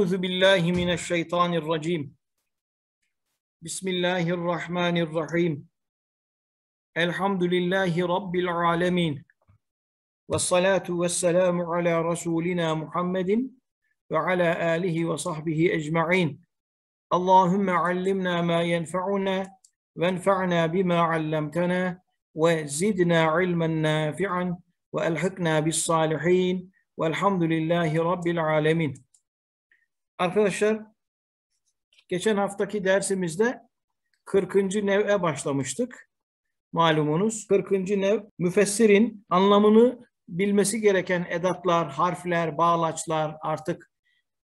أعوذ بالله من الشيطان الرجيم بسم الله الرحمن الرحيم الحمد لله رب العالمين والصلاة والسلام على رسولنا محمد وعلى آله وصحبه أجمعين اللهم علمنا ما ينفعنا وانفعنا بما علمتنا وزدنا علما نافعا وألحقنا بالصالحين والحمد لله رب العالمين Arkadaşlar geçen haftaki dersimizde 40. nev'e başlamıştık. Malumunuz 40. nev müfessirin anlamını bilmesi gereken edatlar, harfler, bağlaçlar artık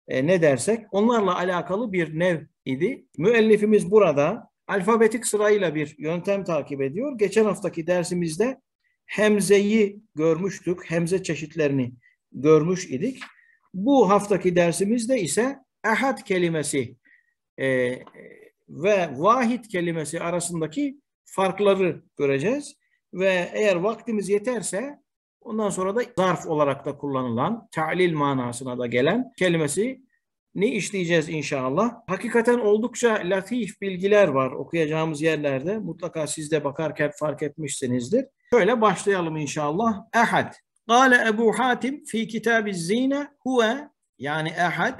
e, ne dersek onlarla alakalı bir nev idi. Müellifimiz burada alfabetik sırayla bir yöntem takip ediyor. Geçen haftaki dersimizde hemzeyi görmüştük. Hemze çeşitlerini görmüş idik. Bu haftaki dersimizde ise ehad kelimesi e, ve vahid kelimesi arasındaki farkları göreceğiz. Ve eğer vaktimiz yeterse ondan sonra da zarf olarak da kullanılan, ta'lil manasına da gelen kelimesi ne işleyeceğiz inşallah. Hakikaten oldukça latif bilgiler var okuyacağımız yerlerde. Mutlaka siz de bakarken fark etmişsinizdir. Şöyle başlayalım inşallah. Ehad. Kale Ebu Hatim fi kitab zine huve yani ehad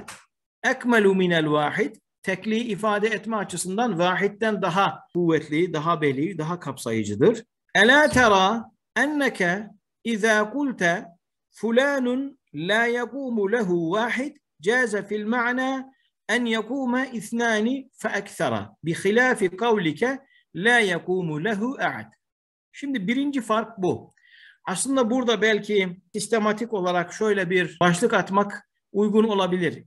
ekmelu minel vahid tekliği ifade etme açısından vahitten daha kuvvetli, daha belli, daha kapsayıcıdır. Ela tera enneke izâ kulte fulanun la yakumu lehu vahid caze fil ma'na en yakume isnani fe eksera bi hilafi kavlike la yakumu lehu e'd. Şimdi birinci fark bu. Aslında burada belki sistematik olarak şöyle bir başlık atmak uygun olabilir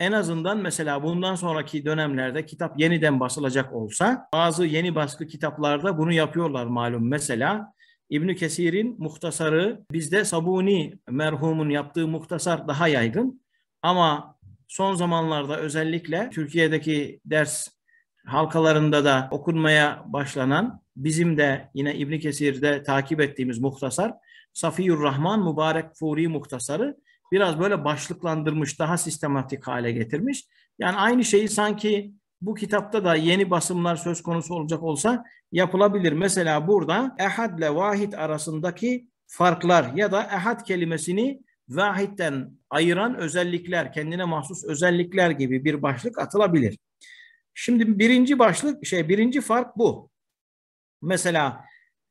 en azından mesela bundan sonraki dönemlerde kitap yeniden basılacak olsa bazı yeni baskı kitaplarda bunu yapıyorlar malum mesela. İbn Kesir'in muhtasarı bizde Sabuni merhumun yaptığı muhtasar daha yaygın ama son zamanlarda özellikle Türkiye'deki ders halkalarında da okunmaya başlanan bizim de yine İbn Kesir'de takip ettiğimiz muhtasar Safiyur Rahman Mübarek Furi muhtasarı biraz böyle başlıklandırmış, daha sistematik hale getirmiş. Yani aynı şeyi sanki bu kitapta da yeni basımlar söz konusu olacak olsa yapılabilir. Mesela burada ehad ile vahid arasındaki farklar ya da ehad kelimesini vahidden ayıran özellikler, kendine mahsus özellikler gibi bir başlık atılabilir. Şimdi birinci başlık, şey birinci fark bu. Mesela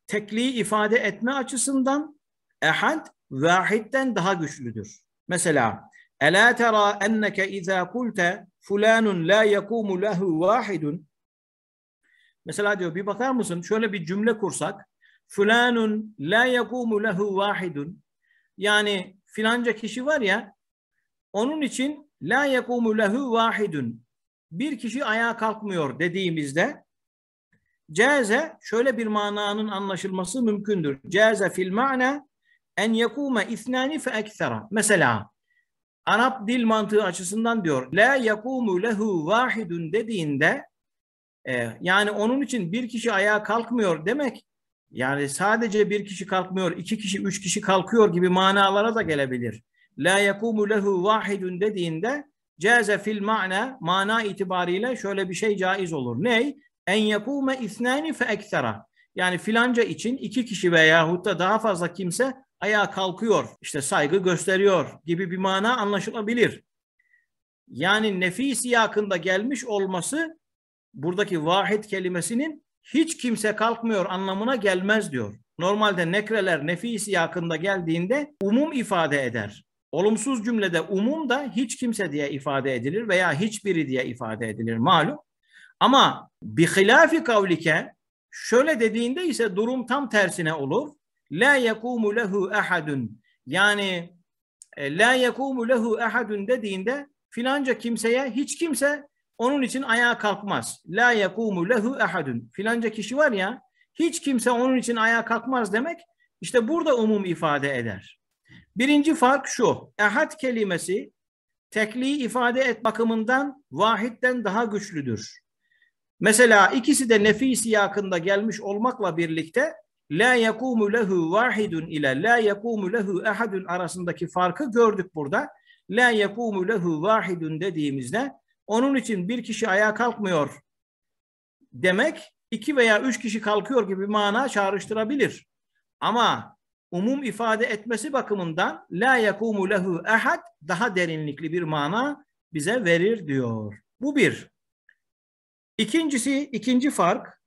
tekliği ifade etme açısından ehad vahidden daha güçlüdür. Mesela Ela tera enneke izâ kulte fulanun la yekûmu lehu vahidun Mesela diyor bir bakar mısın şöyle bir cümle kursak fulanun la yekûmu lehu vahidun yani filanca kişi var ya onun için la yekûmu lehu vahidun bir kişi ayağa kalkmıyor dediğimizde ceze şöyle bir mananın anlaşılması mümkündür. Ceze fil ma'na en yakuma isnani fe eksera. Mesela Arap dil mantığı açısından diyor. La yakumu lehu vahidun dediğinde e, yani onun için bir kişi ayağa kalkmıyor demek yani sadece bir kişi kalkmıyor, iki kişi, üç kişi kalkıyor gibi manalara da gelebilir. La yakumu lehu vahidun dediğinde caze fil ma'na mana itibariyle şöyle bir şey caiz olur. Ney? En yakume isnani fe eksera. Yani filanca için iki kişi veya da daha fazla kimse ayağa kalkıyor, işte saygı gösteriyor gibi bir mana anlaşılabilir. Yani nefi siyakında gelmiş olması buradaki vahid kelimesinin hiç kimse kalkmıyor anlamına gelmez diyor. Normalde nekreler nefi siyakında geldiğinde umum ifade eder. Olumsuz cümlede umum da hiç kimse diye ifade edilir veya hiçbiri diye ifade edilir malum. Ama bihilafi kavlike şöyle dediğinde ise durum tam tersine olur. La yekumu lehu ahadun. Yani e, la yekumu lehu ahadun dediğinde filanca kimseye hiç kimse onun için ayağa kalkmaz. La yekumu lehu ahadun. Filanca kişi var ya hiç kimse onun için ayağa kalkmaz demek işte burada umum ifade eder. Birinci fark şu. Ehad kelimesi tekliği ifade et bakımından vahitten daha güçlüdür. Mesela ikisi de nefi siyakında gelmiş olmakla birlikte la yakumu lehu vahidun ile la yakumu lehu ahadun arasındaki farkı gördük burada. La yakumu lehu vahidun dediğimizde onun için bir kişi ayağa kalkmıyor demek iki veya üç kişi kalkıyor gibi mana çağrıştırabilir. Ama umum ifade etmesi bakımından la yakumu lehu ahad daha derinlikli bir mana bize verir diyor. Bu bir. İkincisi, ikinci fark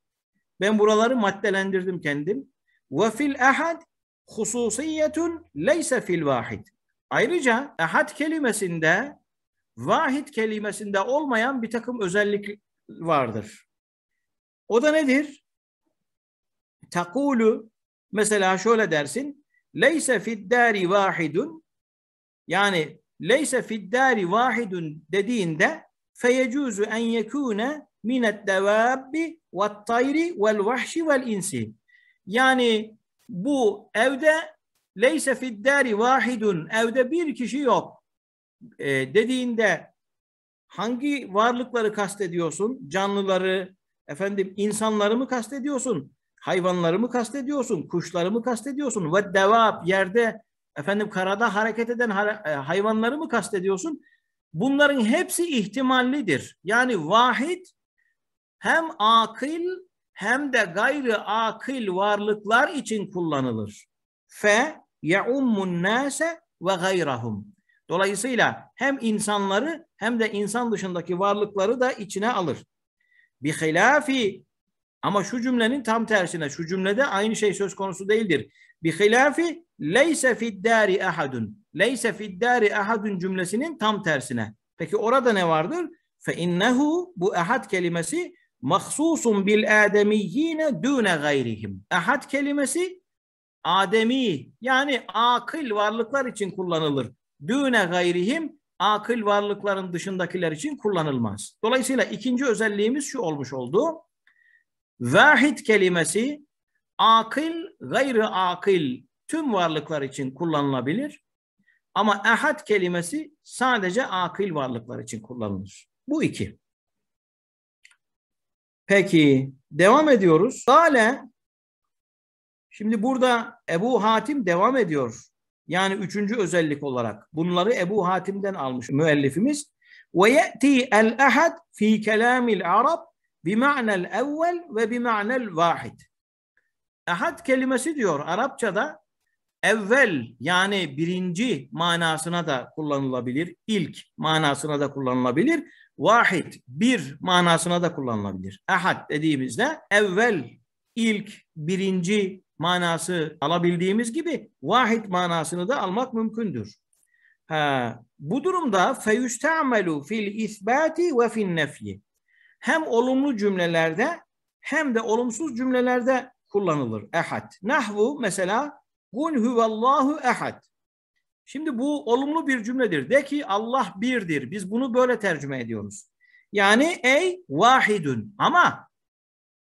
ben buraları maddelendirdim kendim. Ve fil ehad hususiyetun leyse fil vahid. Ayrıca ehad kelimesinde vahid kelimesinde olmayan bir takım özellik vardır. O da nedir? Takulu mesela şöyle dersin. Leyse fiddari vahidun yani leyse fiddari vahidun dediğinde feyecuzu en yekune minet devabbi ve tayri vel vahşi vel insi. Yani bu evde leyse fiddari vahidun evde bir kişi yok e, dediğinde hangi varlıkları kastediyorsun? Canlıları, efendim insanları mı kastediyorsun? Hayvanları mı kastediyorsun? Kuşları mı kastediyorsun? Ve devab yerde efendim karada hareket eden e, hayvanları mı kastediyorsun? Bunların hepsi ihtimallidir. Yani vahid hem akıl hem de gayrı akıl varlıklar için kullanılır. Fe yaummun nase ve gayrahum. Dolayısıyla hem insanları hem de insan dışındaki varlıkları da içine alır. Bi hilafi ama şu cümlenin tam tersine şu cümlede aynı şey söz konusu değildir. Bi hilafi leyse fiddari ahadun. Leyse fiddari ahadun cümlesinin tam tersine. Peki orada ne vardır? Fe innehu bu ahad kelimesi mahsusun bil ademiyyine düne gayrihim. Ehad kelimesi ademi yani akıl varlıklar için kullanılır. Düne gayrihim akıl varlıkların dışındakiler için kullanılmaz. Dolayısıyla ikinci özelliğimiz şu olmuş oldu. Vahid kelimesi akıl, gayrı akıl tüm varlıklar için kullanılabilir. Ama ehad kelimesi sadece akıl varlıklar için kullanılır. Bu iki. Peki devam ediyoruz. Kale şimdi burada Ebu Hatim devam ediyor. Yani üçüncü özellik olarak bunları Ebu Hatim'den almış müellifimiz. Ve ye'ti el ahad fi kelamil arab bi evvel ve bi ma'nel vahid. Ahad kelimesi diyor Arapçada evvel yani birinci manasına da kullanılabilir, ilk manasına da kullanılabilir vahid bir manasına da kullanılabilir. Ehad dediğimizde evvel ilk birinci manası alabildiğimiz gibi vahid manasını da almak mümkündür. Ha, bu durumda feyüstamelu fil isbati ve fil nefyi. Hem olumlu cümlelerde hem de olumsuz cümlelerde kullanılır ehad. Nahvu mesela kun huvallahu ehad. Şimdi bu olumlu bir cümledir. De ki Allah birdir. Biz bunu böyle tercüme ediyoruz. Yani ey vahidun ama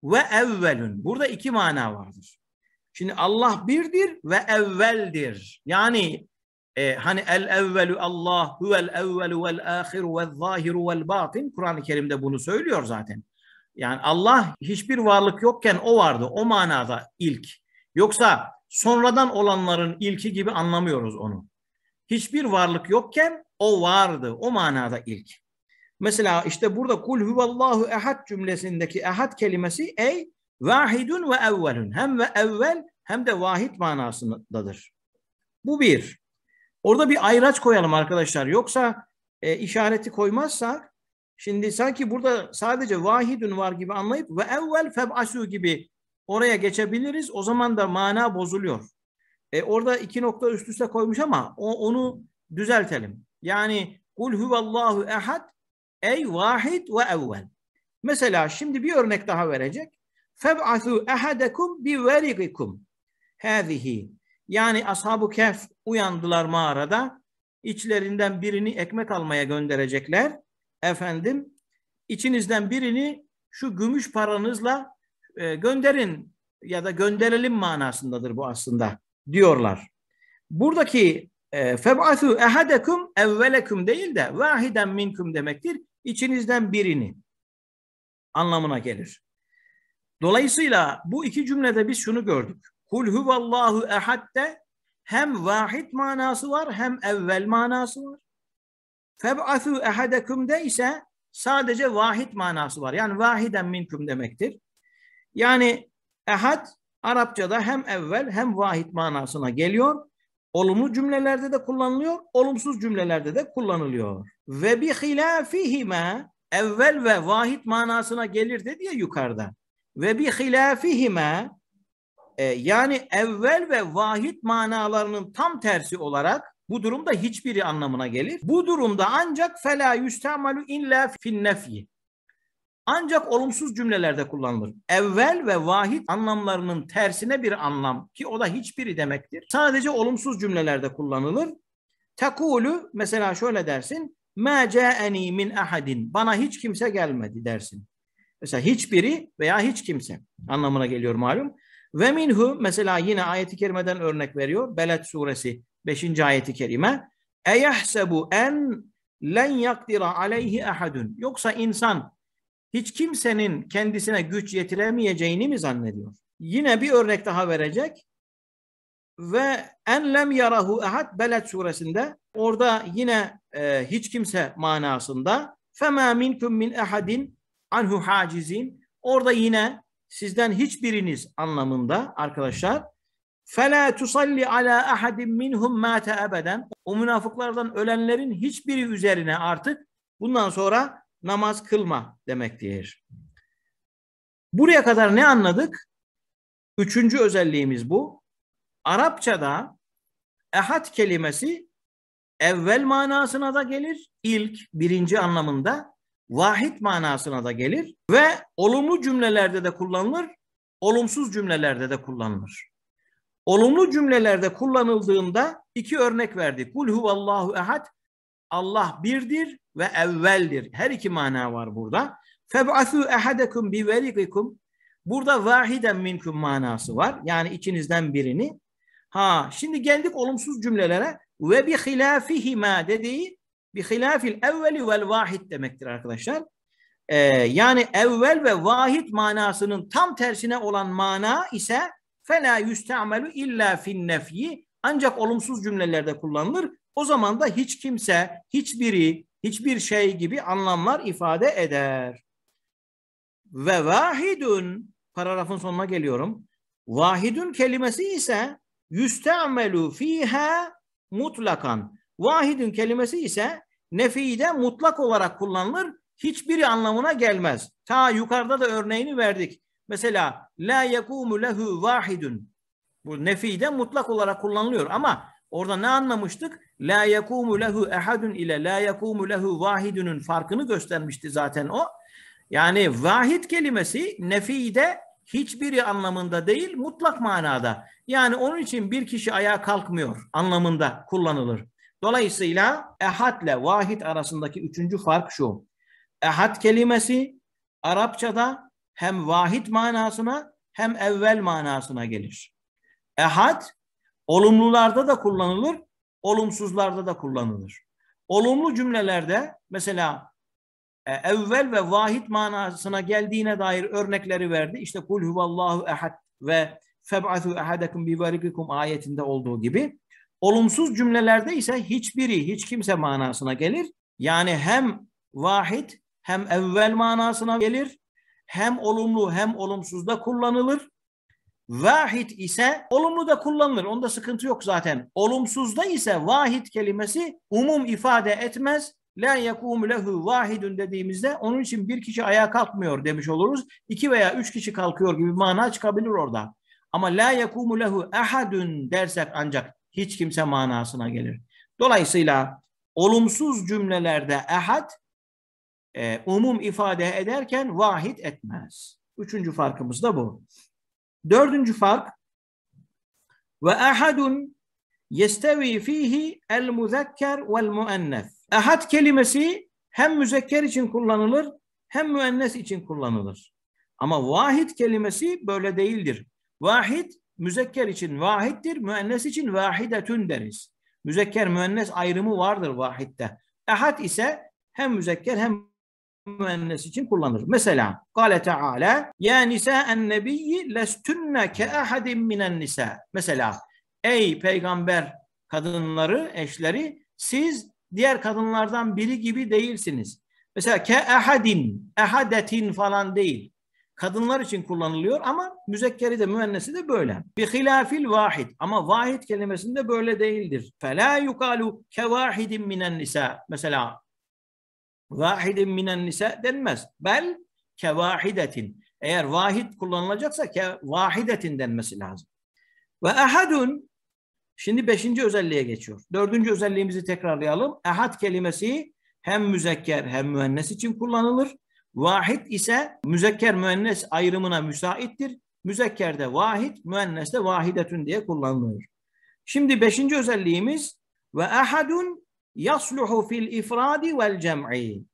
ve evvelün. Burada iki mana vardır. Şimdi Allah birdir ve evveldir. Yani e, hani el evvelu Allah huvel evvelu vel ahiru vel zahiru vel batin. Kur'an-ı Kerim'de bunu söylüyor zaten. Yani Allah hiçbir varlık yokken o vardı. O manada ilk. Yoksa sonradan olanların ilki gibi anlamıyoruz onu hiçbir varlık yokken o vardı. O manada ilk. Mesela işte burada kul huvallahu ehad cümlesindeki ehad kelimesi ey vahidun ve evvelun. Hem ve evvel hem de vahid manasındadır. Bu bir. Orada bir ayraç koyalım arkadaşlar. Yoksa e, işareti koymazsak şimdi sanki burada sadece vahidun var gibi anlayıp ve evvel febasu gibi oraya geçebiliriz. O zaman da mana bozuluyor. E, orada iki nokta üst üste koymuş ama o, onu düzeltelim. Yani kul huvallahu ehad ey vahid ve evvel. Mesela şimdi bir örnek daha verecek. Feb'athu ehadekum bi verigikum. Hâzihi. Yani ashabu ı uyandılar mağarada. İçlerinden birini ekmek almaya gönderecekler. Efendim içinizden birini şu gümüş paranızla e, gönderin ya da gönderelim manasındadır bu aslında diyorlar. Buradaki e, feb'athu ehadekum evvelekum değil de vahiden minkum demektir. İçinizden birini anlamına gelir. Dolayısıyla bu iki cümlede biz şunu gördük. Kul huvallahu de" hem vahid manası var hem evvel manası var. Feb'athu ehadekum'de ise sadece vahid manası var. Yani vahiden minküm" demektir. Yani ehad Arapçada hem evvel hem vahid manasına geliyor. Olumlu cümlelerde de kullanılıyor, olumsuz cümlelerde de kullanılıyor. Ve bi hilafihime evvel ve vahid manasına gelir dedi ya yukarıda. Ve bi hilafihime yani evvel ve vahid manalarının tam tersi olarak bu durumda hiçbiri anlamına gelir. Bu durumda ancak fela yüstemalu illa fin nefyi ancak olumsuz cümlelerde kullanılır. Evvel ve vahid anlamlarının tersine bir anlam ki o da hiçbiri demektir. Sadece olumsuz cümlelerde kullanılır. Tekulu mesela şöyle dersin. Ma ca'eni min ahadin. Bana hiç kimse gelmedi dersin. Mesela hiçbiri veya hiç kimse anlamına geliyor malum. Ve minhu mesela yine ayeti kerimeden örnek veriyor. Beled suresi 5. ayeti kerime. Eyahsebu en len yakdira aleyhi ahadun. Yoksa insan hiç kimsenin kendisine güç yetiremeyeceğini mi zannediyor? Yine bir örnek daha verecek. Ve en lem yarahu ehad Beled suresinde orada yine e, hiç kimse manasında fema minkum min ehadin anhu hacizin orada yine sizden hiçbiriniz anlamında arkadaşlar فَلَا تُصَلِّ ala ehadin minhum مَاتَ اَبَدًا O münafıklardan ölenlerin hiçbiri üzerine artık bundan sonra namaz kılma demektir. Buraya kadar ne anladık? Üçüncü özelliğimiz bu. Arapçada ehad kelimesi evvel manasına da gelir, ilk, birinci anlamında vahid manasına da gelir ve olumlu cümlelerde de kullanılır, olumsuz cümlelerde de kullanılır. Olumlu cümlelerde kullanıldığında iki örnek verdik. Kul huvallahu ehad, Allah birdir, ve evveldir. Her iki mana var burada. Feb'asû ehadekum bi velikikum. Burada vahiden minkum manası var. Yani içinizden birini. Ha şimdi geldik olumsuz cümlelere. Ve bi hilafihima dediği bi hilafil evveli vel vahid demektir arkadaşlar. Ee, yani evvel ve vahid manasının tam tersine olan mana ise fela yüstemelu illa fin nefyi ancak olumsuz cümlelerde kullanılır. O zaman da hiç kimse, hiçbiri, hiçbir şey gibi anlamlar ifade eder. Ve vahidun paragrafın sonuna geliyorum. Vahidun kelimesi ise yüstemelu fiha mutlakan. Vahidun kelimesi ise nefide mutlak olarak kullanılır. Hiçbir anlamına gelmez. Ta yukarıda da örneğini verdik. Mesela la yekumu lehu vahidun. Bu nefide mutlak olarak kullanılıyor ama Orada ne anlamıştık? La yakumu lehu ehadun ile la yakumu lehu vahidunun farkını göstermişti zaten o. Yani vahid kelimesi nefide hiçbiri anlamında değil mutlak manada. Yani onun için bir kişi ayağa kalkmıyor anlamında kullanılır. Dolayısıyla ehad ile vahid arasındaki üçüncü fark şu. Ehad kelimesi Arapçada hem vahid manasına hem evvel manasına gelir. Ehad Olumlularda da kullanılır, olumsuzlarda da kullanılır. Olumlu cümlelerde mesela e, evvel ve vahid manasına geldiğine dair örnekleri verdi. İşte kul huvallahu ehad ve feb'athu ehadekum bi varikikum ayetinde olduğu gibi. Olumsuz cümlelerde ise hiçbiri, hiç kimse manasına gelir. Yani hem vahid hem evvel manasına gelir. Hem olumlu hem olumsuzda kullanılır. Vahid ise olumlu da kullanılır. Onda sıkıntı yok zaten. Olumsuzda ise vahid kelimesi umum ifade etmez. La yekûmü lehu vahidun dediğimizde onun için bir kişi ayağa kalkmıyor demiş oluruz. İki veya üç kişi kalkıyor gibi mana çıkabilir orada. Ama la yekûmü lehu ehadun dersek ancak hiç kimse manasına gelir. Dolayısıyla olumsuz cümlelerde ahad e, umum ifade ederken vahid etmez. Üçüncü farkımız da bu. Dördüncü fark ve ahadun yestevi fihi el muzekker vel muennef. Ahad kelimesi hem müzekker için kullanılır hem müennes için kullanılır. Ama vahid kelimesi böyle değildir. Vahid müzekker için vahiddir, müennes için vahidetün deriz. Müzekker müennes ayrımı vardır vahitte. Ehad ise hem müzekker hem müennes için kullanır. Mesela Kale Teala Ya nisa en nebiyyi lestunne ke ahadin minen nisa. Mesela ey peygamber kadınları, eşleri siz diğer kadınlardan biri gibi değilsiniz. Mesela ke ahadin, ahadetin falan değil. Kadınlar için kullanılıyor ama müzekkeri de müennesi de böyle. Bi hilafil vahid ama vahid kelimesinde böyle değildir. Fela yukalu ke vahidin minen nisa. Mesela vahidin minen nisa denmez. Bel kevahidetin. Eğer vahid kullanılacaksa ke denmesi lazım. Ve ehadun şimdi beşinci özelliğe geçiyor. Dördüncü özelliğimizi tekrarlayalım. Ehad kelimesi hem müzekker hem müennes için kullanılır. Vahid ise müzekker müennes ayrımına müsaittir. Müzekkerde vahid, müenneste vahidetün diye kullanılıyor. Şimdi beşinci özelliğimiz ve ahadun yasluhu fil ifradi vel cem'i.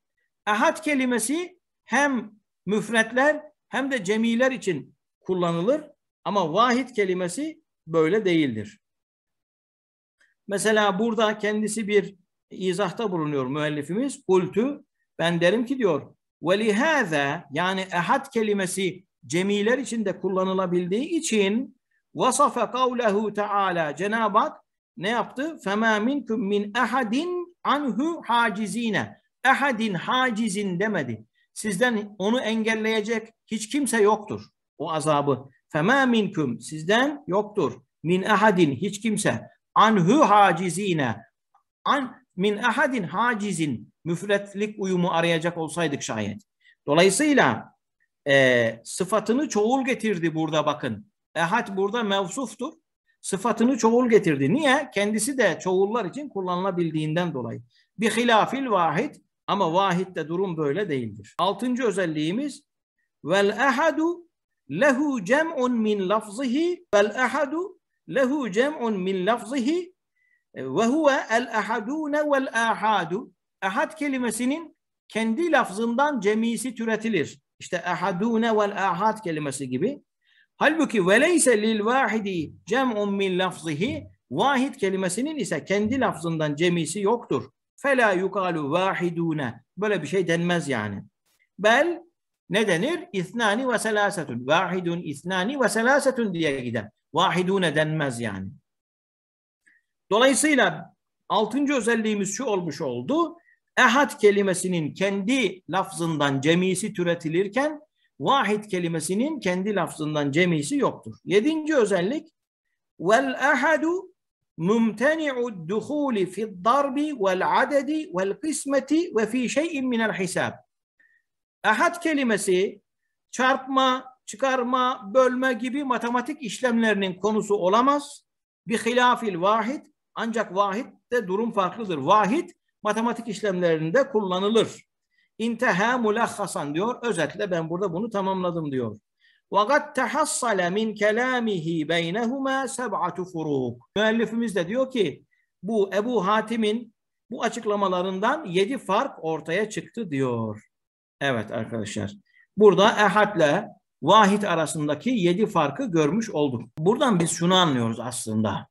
Ahad kelimesi hem müfretler hem de cemiler için kullanılır ama vahid kelimesi böyle değildir. Mesela burada kendisi bir izahta bulunuyor müellifimiz. Kultu ben derim ki diyor ve lihâze yani ehad kelimesi cemiler için de kullanılabildiği için vasafe kavlehu teala Cenab-ı Hak ne yaptı? Fema minkum min ahadin anhu hacizine. Ahadin hacizin demedi. Sizden onu engelleyecek hiç kimse yoktur. O azabı. Fema minkum sizden yoktur. Min ahadin hiç kimse. Anhu hacizine. An, min ahadin hacizin. Müfretlik uyumu arayacak olsaydık şayet. Dolayısıyla e, sıfatını çoğul getirdi burada bakın. Ehad burada mevsuftur sıfatını çoğul getirdi. Niye? Kendisi de çoğullar için kullanılabildiğinden dolayı. Bir hilafil vahid ama vahitte durum böyle değildir. Altıncı özelliğimiz vel ehadu lehu cem'un min lafzihi vel ehadu lehu cem'un min lafzihi ve huve el ehadune vel ehadu ehad kelimesinin kendi lafzından cemisi türetilir. İşte ehadune vel ehad kelimesi gibi. Halbuki veleyse lil vahidi cem'un min lafzihi vahid kelimesinin ise kendi lafzından cemisi yoktur. Fela yukalu vahidune. Böyle bir şey denmez yani. Bel ne denir? İthnani ve selasetun. Vahidun, ithnani ve selasetun diye gider. Vahidune denmez yani. Dolayısıyla altıncı özelliğimiz şu olmuş oldu. Ehad kelimesinin kendi lafzından cemisi türetilirken vahid kelimesinin kendi lafzından cemisi yoktur. Yedinci özellik vel ahadu mumteni'u duhuli fi darbi vel adedi vel kısmeti ve fi şeyin minel hisab. Ahad kelimesi çarpma, çıkarma, bölme gibi matematik işlemlerinin konusu olamaz. Bir hilafil vahid ancak vahid de durum farklıdır. Vahid matematik işlemlerinde kullanılır. İnteha mulahhasan diyor. Özetle ben burada bunu tamamladım diyor. وَقَدْ تَحَصَّلَ مِنْ كَلَامِهِ بَيْنَهُمَا سَبْعَةُ فُرُوقٍ Müellifimiz de diyor ki bu Ebu Hatim'in bu açıklamalarından yedi fark ortaya çıktı diyor. Evet arkadaşlar. Burada ehadle vahid arasındaki yedi farkı görmüş olduk. Buradan biz şunu anlıyoruz aslında.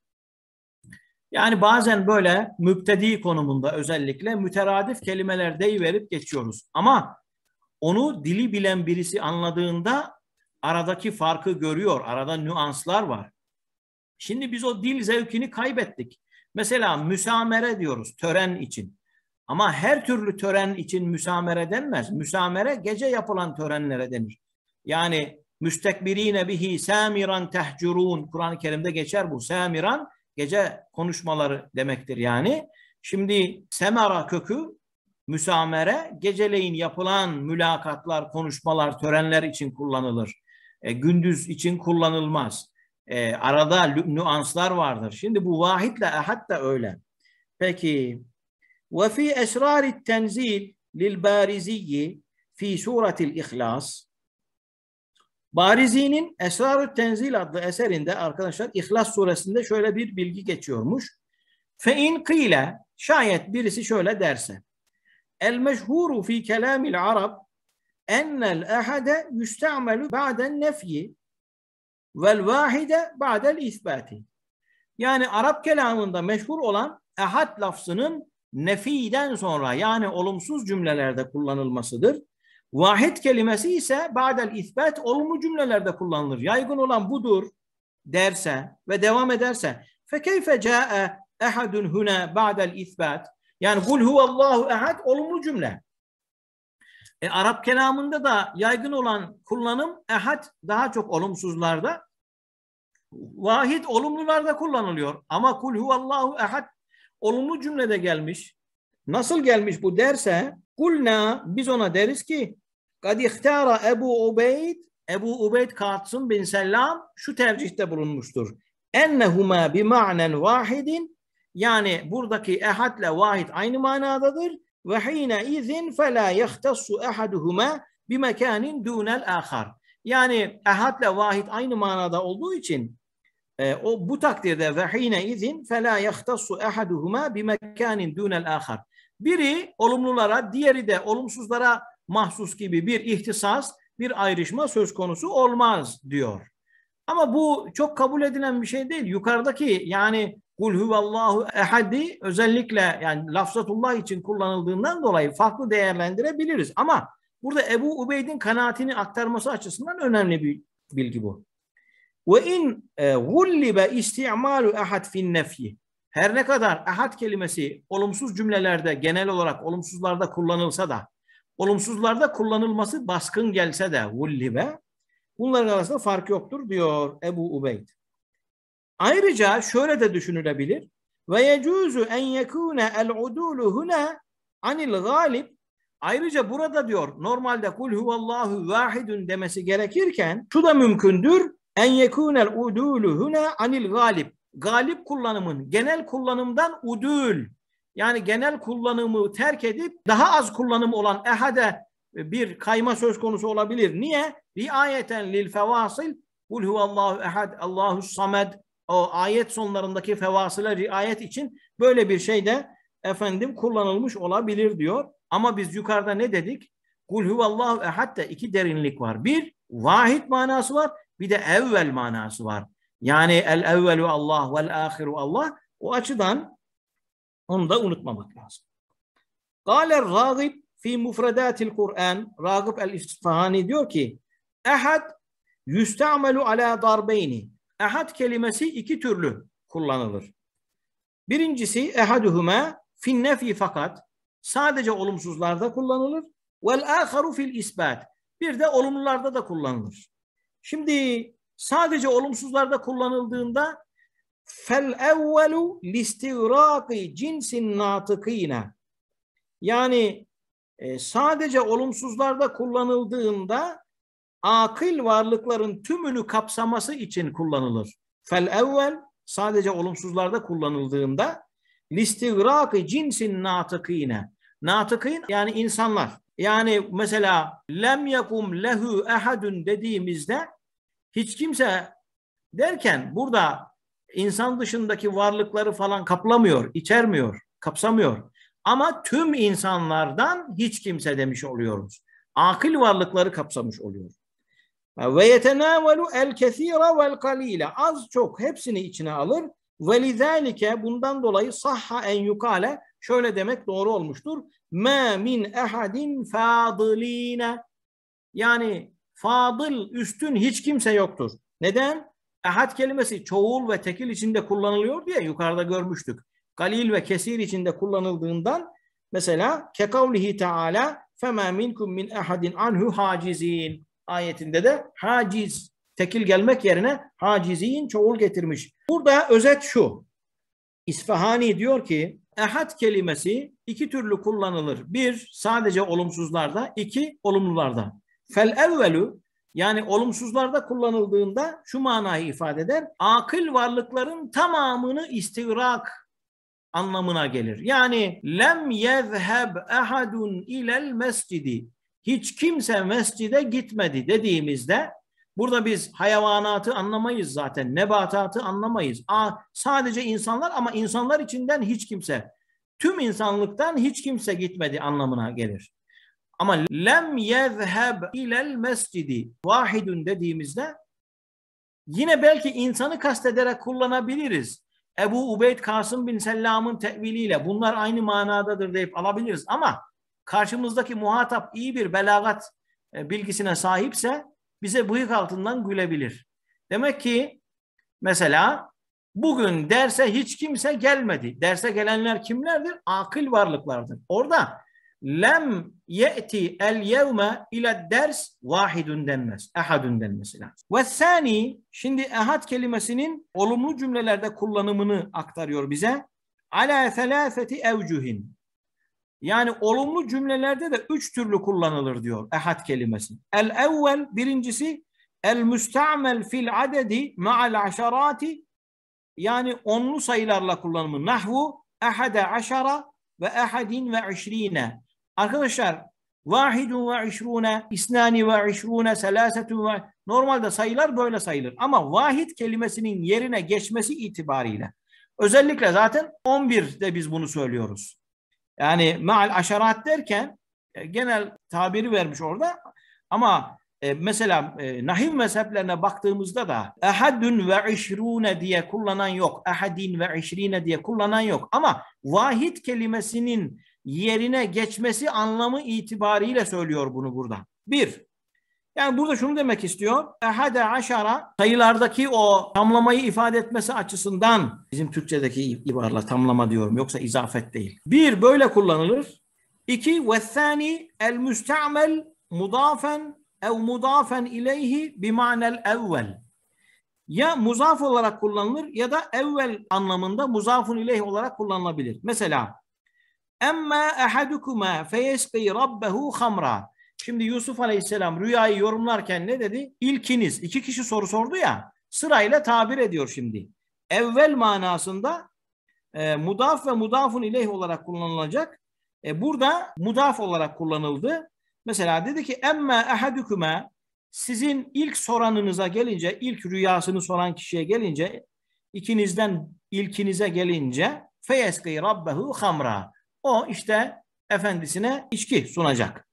Yani bazen böyle müptedi konumunda özellikle müteradif kelimeler deyiverip geçiyoruz. Ama onu dili bilen birisi anladığında aradaki farkı görüyor. Arada nüanslar var. Şimdi biz o dil zevkini kaybettik. Mesela müsamere diyoruz tören için. Ama her türlü tören için müsamere denmez. Müsamere gece yapılan törenlere denir. Yani müstekbirine bihi samiran tehcurun. Kur'an-ı Kerim'de geçer bu. Samiran gece konuşmaları demektir yani. Şimdi semera kökü müsamere geceleyin yapılan mülakatlar, konuşmalar, törenler için kullanılır. E, gündüz için kullanılmaz. E, arada nüanslar vardır. Şimdi bu vahitle ehad da öyle. Peki ve fi esrari tenzil lil bariziyi fi suretil ihlas Barizi'nin esrar Tenzil adlı eserinde arkadaşlar İhlas suresinde şöyle bir bilgi geçiyormuş. Fe in kıyle şayet birisi şöyle derse. El meşhuru fi kelamil arab ennel ehade yüstemelu ba'den nefyi vel vahide ba'del isbati. Yani Arap kelamında meşhur olan ehad lafzının nefiden sonra yani olumsuz cümlelerde kullanılmasıdır. Vahid kelimesi ise ba'del isbet olumlu cümlelerde kullanılır. Yaygın olan budur derse ve devam ederse fekeyfe ca'e ehadun huna ba'del isbet yani kul huvallahu ehad olumlu cümle. E, Arap kelamında da yaygın olan kullanım ehad daha çok olumsuzlarda. Vahid olumlularda kullanılıyor. Ama kul huvallahu ehad olumlu cümlede gelmiş. Nasıl gelmiş bu derse kulna biz ona deriz ki Kad ihtara Ebu Ubeyd Ebu Ubeyd Kasım bin Selam şu tercihte bulunmuştur. Ennehuma bi ma'nen vahidin yani buradaki ehadle vahid aynı manadadır. Ve hine izin fe la yehtassu ehaduhuma bi mekanin dunel ahar. Yani ehadle vahid aynı manada olduğu için e, o bu takdirde ve hine izin fe la yehtassu ehaduhuma bi mekanin dunel ahar. Biri olumlulara, diğeri de olumsuzlara mahsus gibi bir ihtisas, bir ayrışma söz konusu olmaz diyor. Ama bu çok kabul edilen bir şey değil. Yukarıdaki yani kul huvallahu ehadi özellikle yani lafzatullah için kullanıldığından dolayı farklı değerlendirebiliriz. Ama burada Ebu Ubeyd'in kanaatini aktarması açısından önemli bir bilgi bu. Ve in e, gullibe isti'malu ehad fin nefyi. Her ne kadar ehad kelimesi olumsuz cümlelerde genel olarak olumsuzlarda kullanılsa da Olumsuzlarda kullanılması baskın gelse de vullibe bunların arasında fark yoktur diyor Ebu Ubeyd. Ayrıca şöyle de düşünülebilir. Ve yecuzu en yekune el udulu huna anil galib Ayrıca burada diyor normalde kul huvallahu vahidun demesi gerekirken şu da mümkündür. En yekunel udulu huna anil galib. Galip kullanımın genel kullanımdan udul yani genel kullanımı terk edip daha az kullanım olan ehade e, bir kayma söz konusu olabilir. Niye? Bir Riayeten lil fevasil kul huvallahu ehad Allahu samed o ayet sonlarındaki fevasile riayet için böyle bir şey de efendim kullanılmış olabilir diyor. Ama biz yukarıda ne dedik? Kul huvallahu ehad'de iki derinlik var. Bir vahid manası var, bir de evvel manası var. Yani el evvelu Allah vel ahiru Allah. O açıdan onu da unutmamak lazım. Gâler râgib fi mufredatil Kur'an Ragıp el-İsfahani diyor ki ehad yüstemelu ala darbeyni ehad kelimesi iki türlü kullanılır. Birincisi ehaduhuma fin nefi fakat sadece olumsuzlarda kullanılır. Vel aharu fil isbat. Bir de olumlularda da kullanılır. Şimdi sadece olumsuzlarda kullanıldığında Fel evvelu listigraki cinsin natıkine. Yani e, sadece olumsuzlarda kullanıldığında akıl varlıkların tümünü kapsaması için kullanılır. Fel evvel sadece olumsuzlarda kullanıldığında listigraki cinsin natıkine. Natıkîn yani insanlar. Yani mesela lem yakum lehu ehadun dediğimizde hiç kimse derken burada insan dışındaki varlıkları falan kaplamıyor, içermiyor, kapsamıyor. Ama tüm insanlardan hiç kimse demiş oluyoruz. Akıl varlıkları kapsamış oluyor. Ve yetenavelu el kesira vel kalile. Az çok hepsini içine alır. Ve lizalike bundan dolayı sahha en yukale şöyle demek doğru olmuştur. Ma min ehadin fadiline. Yani fadıl, üstün hiç kimse yoktur. Neden? Ehad kelimesi çoğul ve tekil içinde kullanılıyor diye yukarıda görmüştük. Galil ve kesir içinde kullanıldığından mesela kekavlihi teala fema minkum min ehadin anhu hacizin ayetinde de haciz tekil gelmek yerine hacizin çoğul getirmiş. Burada özet şu. İsfahani diyor ki ehad kelimesi iki türlü kullanılır. Bir sadece olumsuzlarda, iki olumlularda. Fel evvelu yani olumsuzlarda kullanıldığında şu manayı ifade eder. Akıl varlıkların tamamını istivrak anlamına gelir. Yani lem yezheb ehadun ilel mescidi. Hiç kimse mescide gitmedi dediğimizde burada biz hayvanatı anlamayız zaten. Nebatatı anlamayız. Aa, sadece insanlar ama insanlar içinden hiç kimse. Tüm insanlıktan hiç kimse gitmedi anlamına gelir. Ama lem yezheb ilel mescidi vahidun dediğimizde yine belki insanı kastederek kullanabiliriz. Ebu Ubeyd Kasım bin Sellam'ın teviliyle bunlar aynı manadadır deyip alabiliriz ama karşımızdaki muhatap iyi bir belagat e, bilgisine sahipse bize bıyık altından gülebilir. Demek ki mesela bugün derse hiç kimse gelmedi. Derse gelenler kimlerdir? Akıl varlıklardır. Orada lem ye'ti el yevme ile ders vahidun denmez. Ehadun denmesi lazım. Ve sani şimdi ehad kelimesinin olumlu cümlelerde kullanımını aktarıyor bize. Ala selâfeti evcuhin. Yani olumlu cümlelerde de üç türlü kullanılır diyor ehad kelimesi. El evvel birincisi el müstamel fil adedi ma'al aşarati yani onlu sayılarla kullanımı nahvu ehade aşara ve ehadin ve işrine Arkadaşlar vahidu ve işrune, isnani ve işrune, selasetu ve normalde sayılar böyle sayılır. Ama vahid kelimesinin yerine geçmesi itibariyle özellikle zaten 11'de biz bunu söylüyoruz. Yani maal aşarat derken e, genel tabiri vermiş orada ama e, mesela e, nahiv mezheplerine baktığımızda da ehadün ve işrune diye kullanan yok. Ehadin ve işrine diye kullanan yok. Ama vahid kelimesinin yerine geçmesi anlamı itibariyle söylüyor bunu burada. Bir, yani burada şunu demek istiyor. Hade aşara sayılardaki o tamlamayı ifade etmesi açısından bizim Türkçedeki ibarla tamlama diyorum yoksa izafet değil. Bir böyle kullanılır. İki ve thani el müstamel mudafen ev mudafen ileyhi bimanel evvel. Ya muzaf olarak kullanılır ya da evvel anlamında muzafun ileyh olarak kullanılabilir. Mesela Emma ahadukuma feyesqi rabbehu hamra. Şimdi Yusuf Aleyhisselam rüyayı yorumlarken ne dedi? İlkiniz. iki kişi soru sordu ya. Sırayla tabir ediyor şimdi. Evvel manasında e, mudaf ve mudafun ileyh olarak kullanılacak. E, burada mudaf olarak kullanıldı. Mesela dedi ki emme ehadüküme sizin ilk soranınıza gelince, ilk rüyasını soran kişiye gelince, ikinizden ilkinize gelince feyeski rabbehu hamra. O işte efendisine içki sunacak.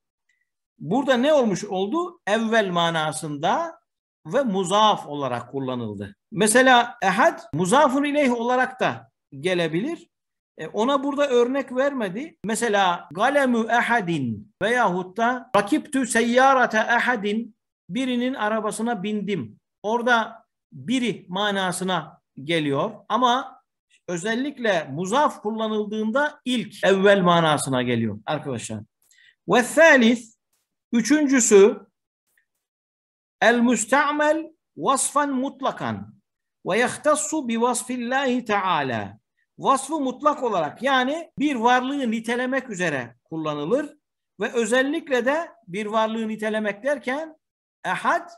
Burada ne olmuş oldu? Evvel manasında ve muzaf olarak kullanıldı. Mesela ehad muzafun ileyh olarak da gelebilir. E, ona burada örnek vermedi. Mesela galemü ehadin veyahut da rakiptü seyyarate ehadin birinin arabasına bindim. Orada biri manasına geliyor ama özellikle muzaf kullanıldığında ilk evvel manasına geliyor arkadaşlar. Ve thalith üçüncüsü el müstamel vasfan mutlakan ve yahtassu bi vasfillahi teala. Vasfı mutlak olarak yani bir varlığı nitelemek üzere kullanılır ve özellikle de bir varlığı nitelemek derken ehad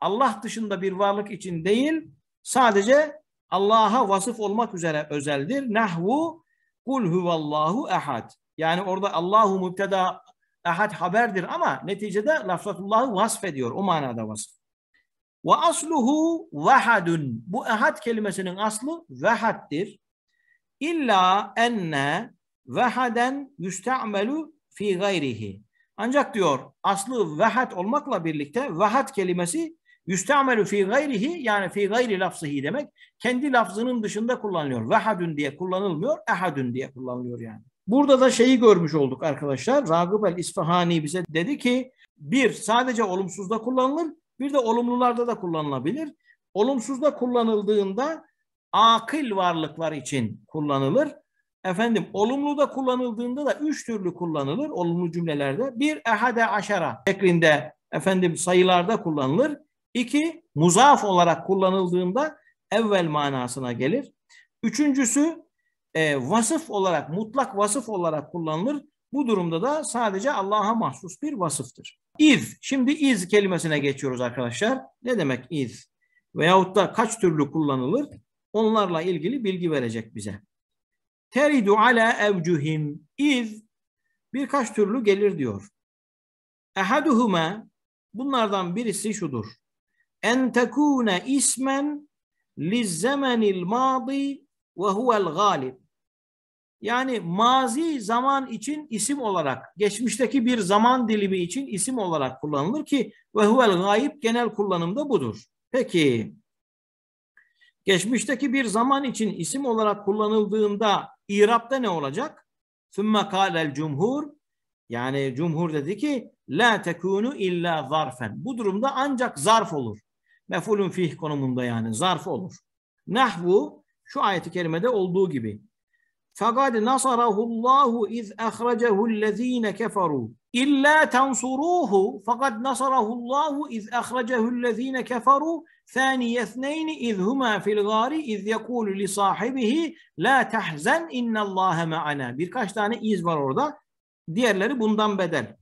Allah dışında bir varlık için değil sadece Allah'a vasıf olmak üzere özeldir. Nahvu kul huvallahu ehad. Yani orada Allahu mübteda ehad haberdir ama neticede lafzatullahı vasf ediyor. O manada vasf. Ve asluhu vahadun. Bu ehad kelimesinin aslı vahaddir. İlla enne vahaden yüste'melu fi gayrihi. Ancak diyor aslı vahad olmakla birlikte vahad kelimesi Yüsteamelü fi gayrihi yani fi gayri lafzıhi demek kendi lafzının dışında kullanılıyor. Vehadün diye kullanılmıyor, ehadün diye kullanılıyor yani. Burada da şeyi görmüş olduk arkadaşlar. Ragıp el İsfahani bize dedi ki bir sadece olumsuzda kullanılır bir de olumlularda da kullanılabilir. Olumsuzda kullanıldığında akıl varlıklar için kullanılır. Efendim olumlu da kullanıldığında da üç türlü kullanılır olumlu cümlelerde. Bir ehade aşara şeklinde efendim sayılarda kullanılır. İki, muzaf olarak kullanıldığında evvel manasına gelir. Üçüncüsü e, vasıf olarak, mutlak vasıf olarak kullanılır. Bu durumda da sadece Allah'a mahsus bir vasıftır. İz, şimdi iz kelimesine geçiyoruz arkadaşlar. Ne demek iz? Veyahut da kaç türlü kullanılır? Onlarla ilgili bilgi verecek bize. Teridu ala evcuhim iz birkaç türlü gelir diyor. Ehaduhuma bunlardan birisi şudur en tekune ismen lizzemenil madi ve huvel galib. Yani mazi zaman için isim olarak, geçmişteki bir zaman dilimi için isim olarak kullanılır ki ve huvel gayib genel kullanımda budur. Peki, geçmişteki bir zaman için isim olarak kullanıldığında İrab'da ne olacak? Sümme kâlel cumhur yani cumhur dedi ki la tekunu illa zarfen. Bu durumda ancak zarf olur mefulun fih konumunda yani zarf olur. Nahvu şu ayeti kerimede olduğu gibi. Fakat nasarahullahu iz akhrajahu'llezine keferu. illa tansuruhu fakat nasarahullahu iz akhrajahu'llezine keferu. Thaniye ithnayn iz huma fil gari iz yekulu li sahibihi la tahzan innallaha ma'ana. Birkaç tane iz var orada. Diğerleri bundan bedel.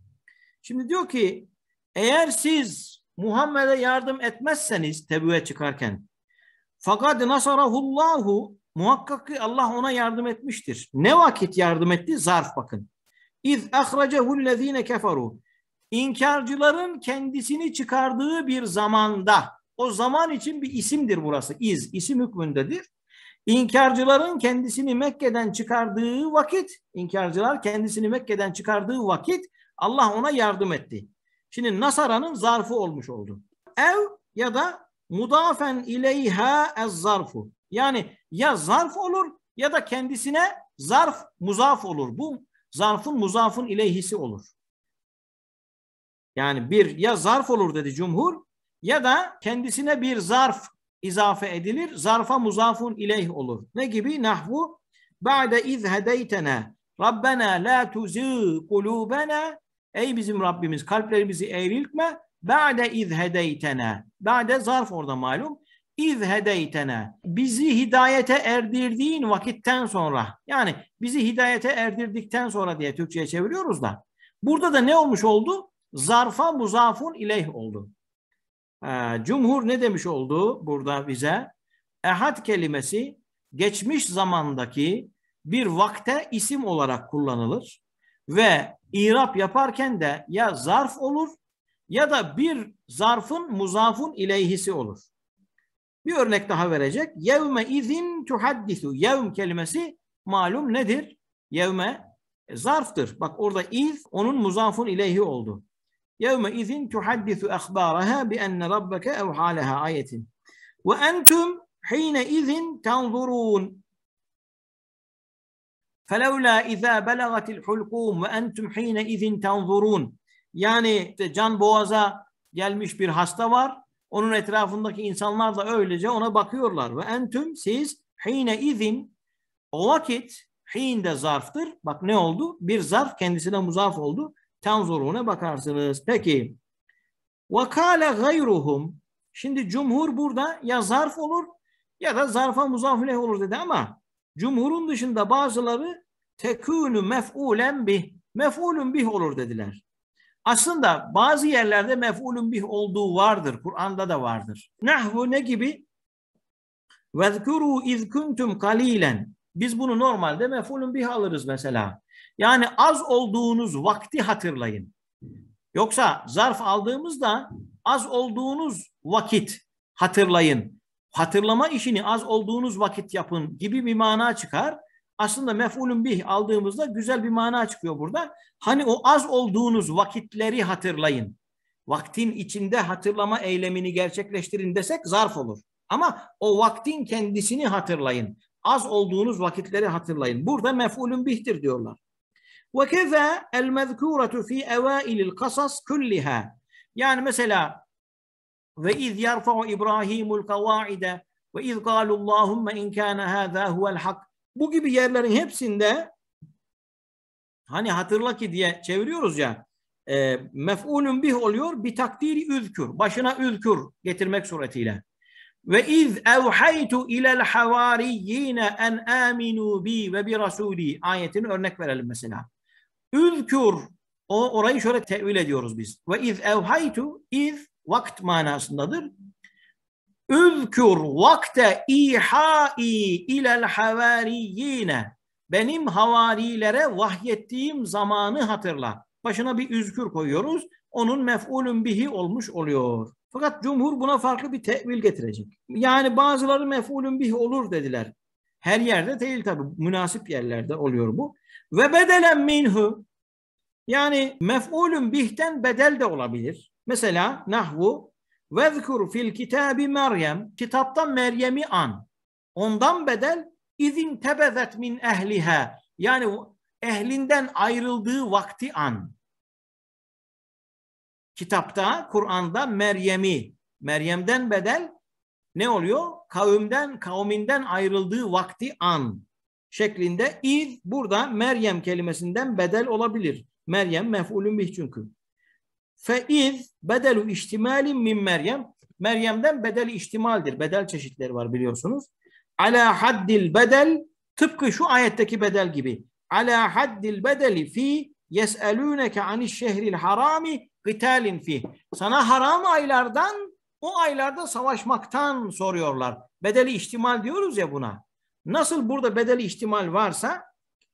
Şimdi diyor ki eğer siz Muhammed'e yardım etmezseniz Tebü'ye çıkarken fakat nasarahullahu muhakkak ki Allah ona yardım etmiştir. Ne vakit yardım etti? Zarf bakın. İz ahrecehullezine keferu. İnkarcıların kendisini çıkardığı bir zamanda o zaman için bir isimdir burası. İz isim hükmündedir. İnkarcıların kendisini Mekke'den çıkardığı vakit, inkarcılar kendisini Mekke'den çıkardığı vakit Allah ona yardım etti. Şimdi nasara'nın zarfı olmuş oldu. Ev ya da mudafen ileyha ez zarfu. Yani ya zarf olur ya da kendisine zarf muzaf olur. Bu zarfın muzafın ileyhisi olur. Yani bir ya zarf olur dedi cumhur ya da kendisine bir zarf izafe edilir. Zarfa muzafun ileyh olur. Ne gibi? Nahvu ba'de iz hedeytene Rabbena la tuzi kulubena Ey bizim Rabbimiz kalplerimizi eğriltme. Ba'de iz hedeytene. Ba'de zarf orada malum. İz hedeytene. Bizi hidayete erdirdiğin vakitten sonra. Yani bizi hidayete erdirdikten sonra diye Türkçe'ye çeviriyoruz da. Burada da ne olmuş oldu? Zarfa muzafun ileyh oldu. Ee, cumhur ne demiş oldu burada bize? Ehad kelimesi geçmiş zamandaki bir vakte isim olarak kullanılır ve İrap yaparken de ya zarf olur ya da bir zarfın muzafun ileyhisi olur. Bir örnek daha verecek. Yevme izin tuhaddisu. Yevm kelimesi malum nedir? Yevme zarftır. Bak orada iz onun muzafun ileyhi oldu. Yevme izin tuhaddisu ehbaraha bi enne rabbeke evhalaha ayetin. Ve entum hine izin tanzurun. فَلَوْلَا اِذَا بَلَغَتِ الْحُلْقُومُ وَاَنْتُمْ حِينَ اِذٍ تَنْظُرُونَ Yani işte can boğaza gelmiş bir hasta var. Onun etrafındaki insanlar da öylece ona bakıyorlar. Ve entüm siz hine izin o vakit hin de zarftır. Bak ne oldu? Bir zarf kendisine muzaf oldu. Tenzuruna bakarsınız. Peki. Ve kâle gayruhum. Şimdi cumhur burada ya zarf olur ya da zarfa muzaf olur dedi ama Cumhurun dışında bazıları tekûnü mefûlen bih. mefûlün bih olur dediler. Aslında bazı yerlerde mefûlün bih olduğu vardır. Kur'an'da da vardır. Nahvu ne gibi? Vezkuru iz kuntum kalîlen. Biz bunu normalde mef'ulun bih alırız mesela. Yani az olduğunuz vakti hatırlayın. Yoksa zarf aldığımızda az olduğunuz vakit hatırlayın hatırlama işini az olduğunuz vakit yapın gibi bir mana çıkar. Aslında mef'ulün bih aldığımızda güzel bir mana çıkıyor burada. Hani o az olduğunuz vakitleri hatırlayın. Vaktin içinde hatırlama eylemini gerçekleştirin desek zarf olur. Ama o vaktin kendisini hatırlayın. Az olduğunuz vakitleri hatırlayın. Burada mef'ulün bihtir diyorlar. Ve kefe el mezkuretu fi evailil kasas kulliha. Yani mesela ve iz yerfa'u İbrahimul kavaide ve iz galullahumme in kana hâzâ huvel hak. Bu gibi yerlerin hepsinde hani hatırla ki diye çeviriyoruz ya e, mef'ulun bih oluyor bir takdiri üzkür. Başına üzkür getirmek suretiyle. Ve iz evhaytu ilel havariyyine en aminu bi ve bi rasuli ayetini örnek verelim mesela. Üzkür o orayı şöyle tevil ediyoruz biz. Ve iz evhaytu iz Vakt manasındadır. Üzkür vakte ihai ilel havariyine. Benim havarilere vahyettiğim zamanı hatırla. Başına bir üzkür koyuyoruz. Onun mef'ulün bihi olmuş oluyor. Fakat cumhur buna farklı bir tevil getirecek. Yani bazıları mef'ulün bihi olur dediler. Her yerde değil tabi. Münasip yerlerde oluyor bu. Ve bedelen minhu yani mef'ulün bihten bedel de olabilir. Mesela nahvu vezkur fil kitabi Meryem kitapta Meryem'i an. Ondan bedel izin tebezet min ehliha yani ehlinden ayrıldığı vakti an. Kitapta, Kur'an'da Meryem'i, Meryem'den bedel ne oluyor? Kavimden, kavminden ayrıldığı vakti an şeklinde iz burada Meryem kelimesinden bedel olabilir. Meryem mef'ulün bih çünkü. Fe iz bedelu ihtimali min Meryem. Meryem'den bedel ihtimaldir. Bedel çeşitleri var biliyorsunuz. Ala haddil bedel tıpkı şu ayetteki bedel gibi. Ala haddil bedeli fi yes'elûneke aniş şehril harami gıtalin fi. Sana haram aylardan o aylarda savaşmaktan soruyorlar. Bedeli ihtimal diyoruz ya buna. Nasıl burada bedeli ihtimal varsa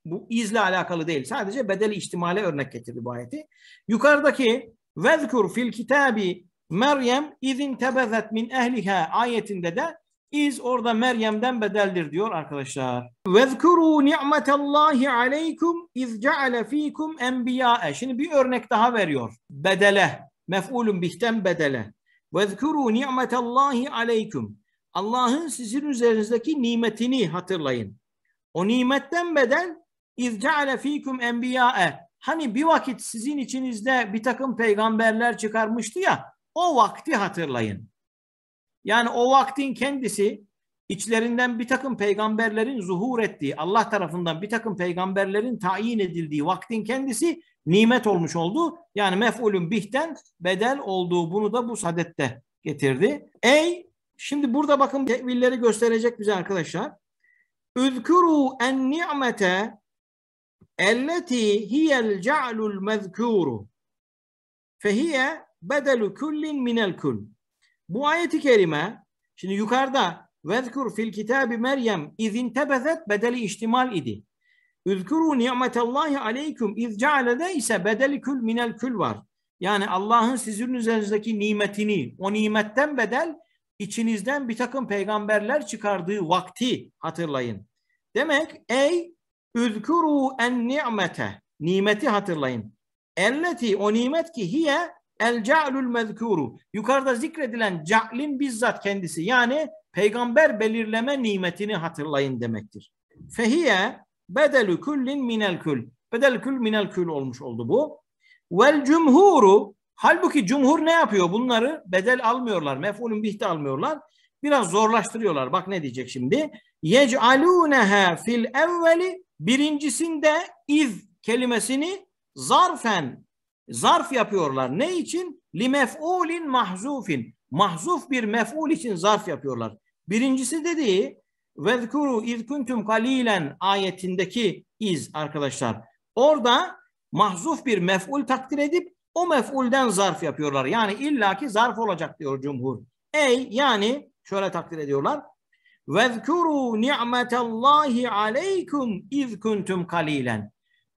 bu izle alakalı değil. Sadece bedeli ihtimale örnek getirdi bu ayeti. Yukarıdaki Vezkur fil kitabi Meryem izin tebezet min ehliha ayetinde de iz orada Meryem'den bedeldir diyor arkadaşlar. Vezkuru ni'metallahi aleykum iz ceale fikum enbiya'e. Şimdi bir örnek daha veriyor. Bedele. Mef'ulun bihten bedele. Vezkuru ni'metallahi aleykum. Allah'ın sizin üzerinizdeki nimetini hatırlayın. O nimetten beden iz ceale fikum enbiya'e. Hani bir vakit sizin içinizde bir takım peygamberler çıkarmıştı ya o vakti hatırlayın. Yani o vaktin kendisi içlerinden bir takım peygamberlerin zuhur ettiği, Allah tarafından bir takım peygamberlerin tayin edildiği vaktin kendisi nimet olmuş oldu. Yani mef'ulün bihten bedel olduğu bunu da bu sadette getirdi. Ey şimdi burada bakın tevilleri gösterecek bize arkadaşlar. Üzkuru en ni'mete التي هي الجعل المذكور فهي bedelu kullin minel kul. Bu ayeti kerime şimdi yukarıda vezkur fil kitabi Meryem izin tebezet bedeli ihtimal idi. Üzkuru ni'metallahi aleyküm iz cealede ise bedeli kül minel kül var. Yani Allah'ın sizin üzerinizdeki nimetini, o nimetten bedel içinizden bir takım peygamberler çıkardığı vakti hatırlayın. Demek ey Üzkuru en ni'mete. Nimeti hatırlayın. Elleti o nimet ki hiye el ca'lul mezkuru. Yukarıda zikredilen ca'lin bizzat kendisi. Yani peygamber belirleme nimetini hatırlayın demektir. Fehiye bedelü küllin minel kül. Bedel kül minel kül olmuş oldu bu. Vel cumhuru halbuki cumhur ne yapıyor? Bunları bedel almıyorlar. Mef'ulün bihte almıyorlar. Biraz zorlaştırıyorlar. Bak ne diyecek şimdi? Yec'alûneha fil evveli Birincisinde iz kelimesini zarfen zarf yapıyorlar. Ne için? Li mahzufin. Mahzuf bir mef'ul için zarf yapıyorlar. Birincisi dediği vezkuru iz kuntum kalilen ayetindeki iz arkadaşlar. Orada mahzuf bir mef'ul takdir edip o mef'ulden zarf yapıyorlar. Yani illaki zarf olacak diyor cumhur. Ey yani şöyle takdir ediyorlar. وَذْكُرُوا نِعْمَةَ اللّٰهِ عَلَيْكُمْ اِذْ كُنْتُمْ قَلِيلًا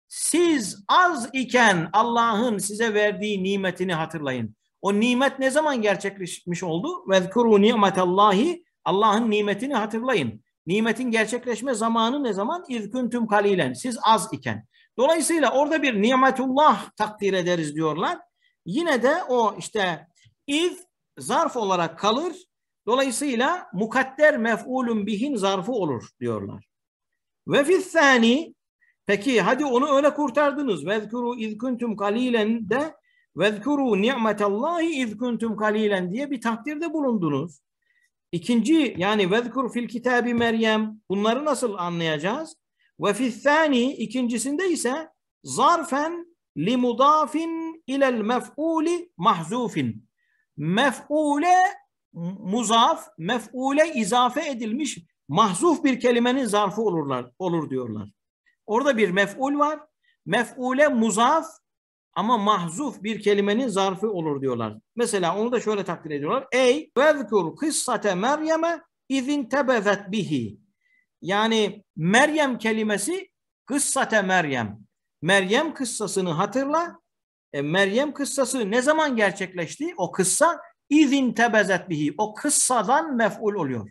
Siz az iken Allah'ın size verdiği nimetini hatırlayın. O nimet ne zaman gerçekleşmiş oldu? وَذْكُرُوا نِعْمَةَ اللّٰهِ Allah'ın nimetini hatırlayın. Nimetin gerçekleşme zamanı ne zaman? اِذْ كُنْتُمْ قَلِيلًا Siz az iken. Dolayısıyla orada bir nimetullah takdir ederiz diyorlar. Yine de o işte iz zarf olarak kalır Dolayısıyla mukadder mef'ulun bihin zarfı olur diyorlar. Ve fi fissani peki hadi onu öyle kurtardınız. Vezkuru iz kuntum kalilen de vezkuru ni'metallahi iz kuntum kalilen diye bir takdirde bulundunuz. İkinci yani vezkur fil kitabi Meryem bunları nasıl anlayacağız? Ve fi fissani ikincisinde ise zarfen li mudafin ilel mef'uli mahzufin. Mef'ule muzaf, mef'ule izafe edilmiş mahzuf bir kelimenin zarfı olurlar, olur diyorlar. Orada bir mef'ul var. Mef'ule muzaf ama mahzuf bir kelimenin zarfı olur diyorlar. Mesela onu da şöyle takdir ediyorlar. Ey vezkur kıssate Meryem'e izin tebezet bihi. Yani Meryem kelimesi kıssate Meryem. Meryem kıssasını hatırla. E, Meryem kıssası ne zaman gerçekleşti? O kıssa İzin tebezet bihi. O kıssadan mef'ul oluyor.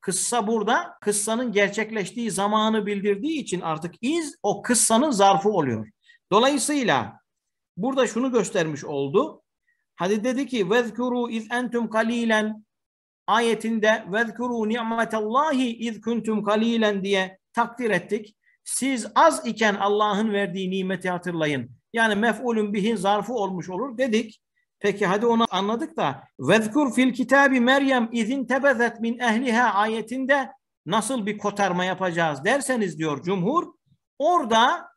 Kıssa burada kıssanın gerçekleştiği zamanı bildirdiği için artık iz o kıssanın zarfı oluyor. Dolayısıyla burada şunu göstermiş oldu. Hadi dedi ki vezkuru iz entum kalilen ayetinde vezkuru ni'metallahi iz kuntum kalilen diye takdir ettik. Siz az iken Allah'ın verdiği nimeti hatırlayın. Yani mef'ulün bihi zarfı olmuş olur dedik. Peki hadi onu anladık da vezkur fil kitabi Meryem izin tebezet min ehliha ayetinde nasıl bir kotarma yapacağız derseniz diyor cumhur orada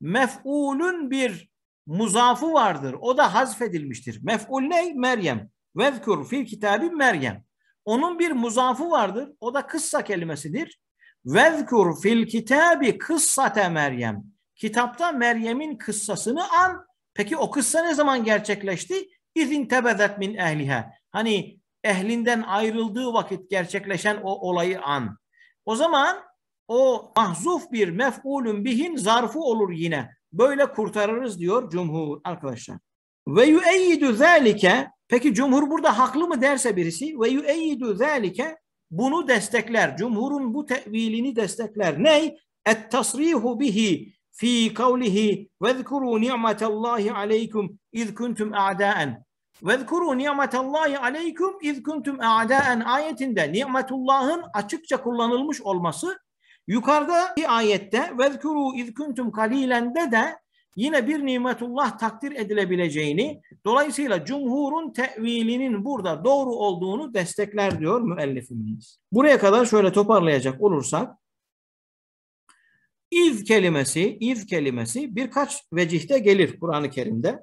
mef'ulün bir muzafı vardır. O da hazfedilmiştir. Mef'ul ne? Meryem. Vezkur fil kitabi Meryem. Onun bir muzafı vardır. O da kıssa kelimesidir. Vezkur fil kitabi kıssate Meryem. Kitapta Meryem'in kıssasını an. Peki o kıssa ne zaman gerçekleşti? İzin tebezet min ehliha. Hani ehlinden ayrıldığı vakit gerçekleşen o olayı an. O zaman o mahzuf bir mef'ulun bihin zarfı olur yine. Böyle kurtarırız diyor cumhur arkadaşlar. Ve yüeyyidu zâlike Peki cumhur burada haklı mı derse birisi ve yüeyyidu zâlike bunu destekler. Cumhurun bu tevilini destekler. Ney? Et tasrihu bihi fi kavlihi ve zkuru ni'metallahi aleykum iz kuntum a'daen. وَذْكُرُوا نِعْمَةَ اللّٰهِ عَلَيْكُمْ اِذْ كُنْتُمْ اَعْدَاءً ayetinde nimetullahın açıkça kullanılmış olması yukarıda bir ayette وَذْكُرُوا اِذْ كُنْتُمْ kalilende de yine bir nimetullah takdir edilebileceğini dolayısıyla cumhurun tevilinin burada doğru olduğunu destekler diyor müellifimiz. Buraya kadar şöyle toparlayacak olursak iz kelimesi, iz kelimesi birkaç vecihte gelir Kur'an-ı Kerim'de.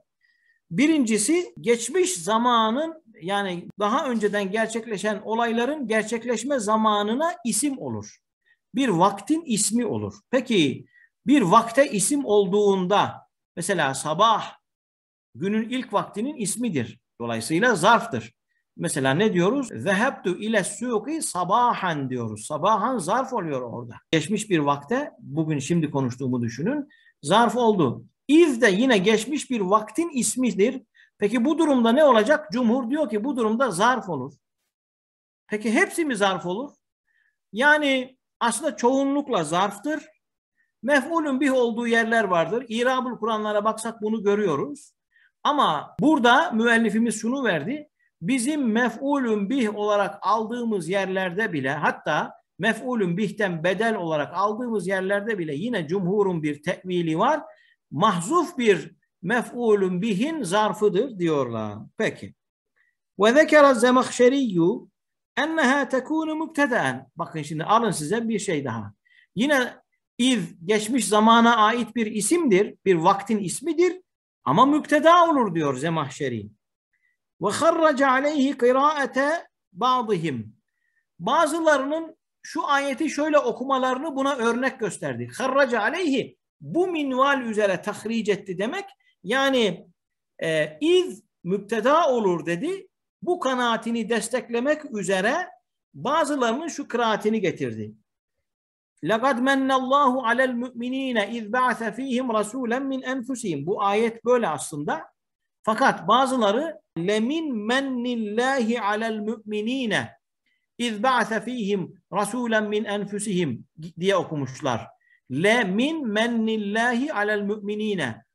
Birincisi geçmiş zamanın yani daha önceden gerçekleşen olayların gerçekleşme zamanına isim olur. Bir vaktin ismi olur. Peki bir vakte isim olduğunda mesela sabah günün ilk vaktinin ismidir. Dolayısıyla zarftır. Mesela ne diyoruz? Zehebtu ile suki sabahan diyoruz. Sabahan zarf oluyor orada. Geçmiş bir vakte bugün şimdi konuştuğumu düşünün. Zarf oldu. İz de yine geçmiş bir vaktin ismidir. Peki bu durumda ne olacak? Cumhur diyor ki bu durumda zarf olur. Peki hepsi mi zarf olur? Yani aslında çoğunlukla zarftır. Mef'ulün bih olduğu yerler vardır. İrabul Kur'anlara baksak bunu görüyoruz. Ama burada müellifimiz şunu verdi. Bizim mef'ulün bih olarak aldığımız yerlerde bile hatta mef'ulün bihten bedel olarak aldığımız yerlerde bile yine cumhurun bir tevili var mahzuf bir mef'ulun bihin zarfıdır diyorlar. Peki. Ve zekere zemahşeriyyu enneha tekunu mübtedeen. Bakın şimdi alın size bir şey daha. Yine iz geçmiş zamana ait bir isimdir. Bir vaktin ismidir. Ama mübteda olur diyor Zemahşeri. Ve harraca aleyhi kıraate bazıhim. Bazılarının şu ayeti şöyle okumalarını buna örnek gösterdi. Harraca aleyhi bu minval üzere tahric etti demek. Yani e, iz müpteda olur dedi. Bu kanaatini desteklemek üzere bazılarının şu kıraatini getirdi. لَقَدْ مَنَّ اللّٰهُ عَلَى الْمُؤْمِن۪ينَ اِذْ بَعْثَ ف۪يهِمْ رَسُولًا مِنْ اَنْفُسِهِمْ Bu ayet böyle aslında. Fakat bazıları lemin mennillahi alel müminine iz ba'se fihim rasulen min enfusihim diye okumuşlar. Le min mennillahi alel müminine.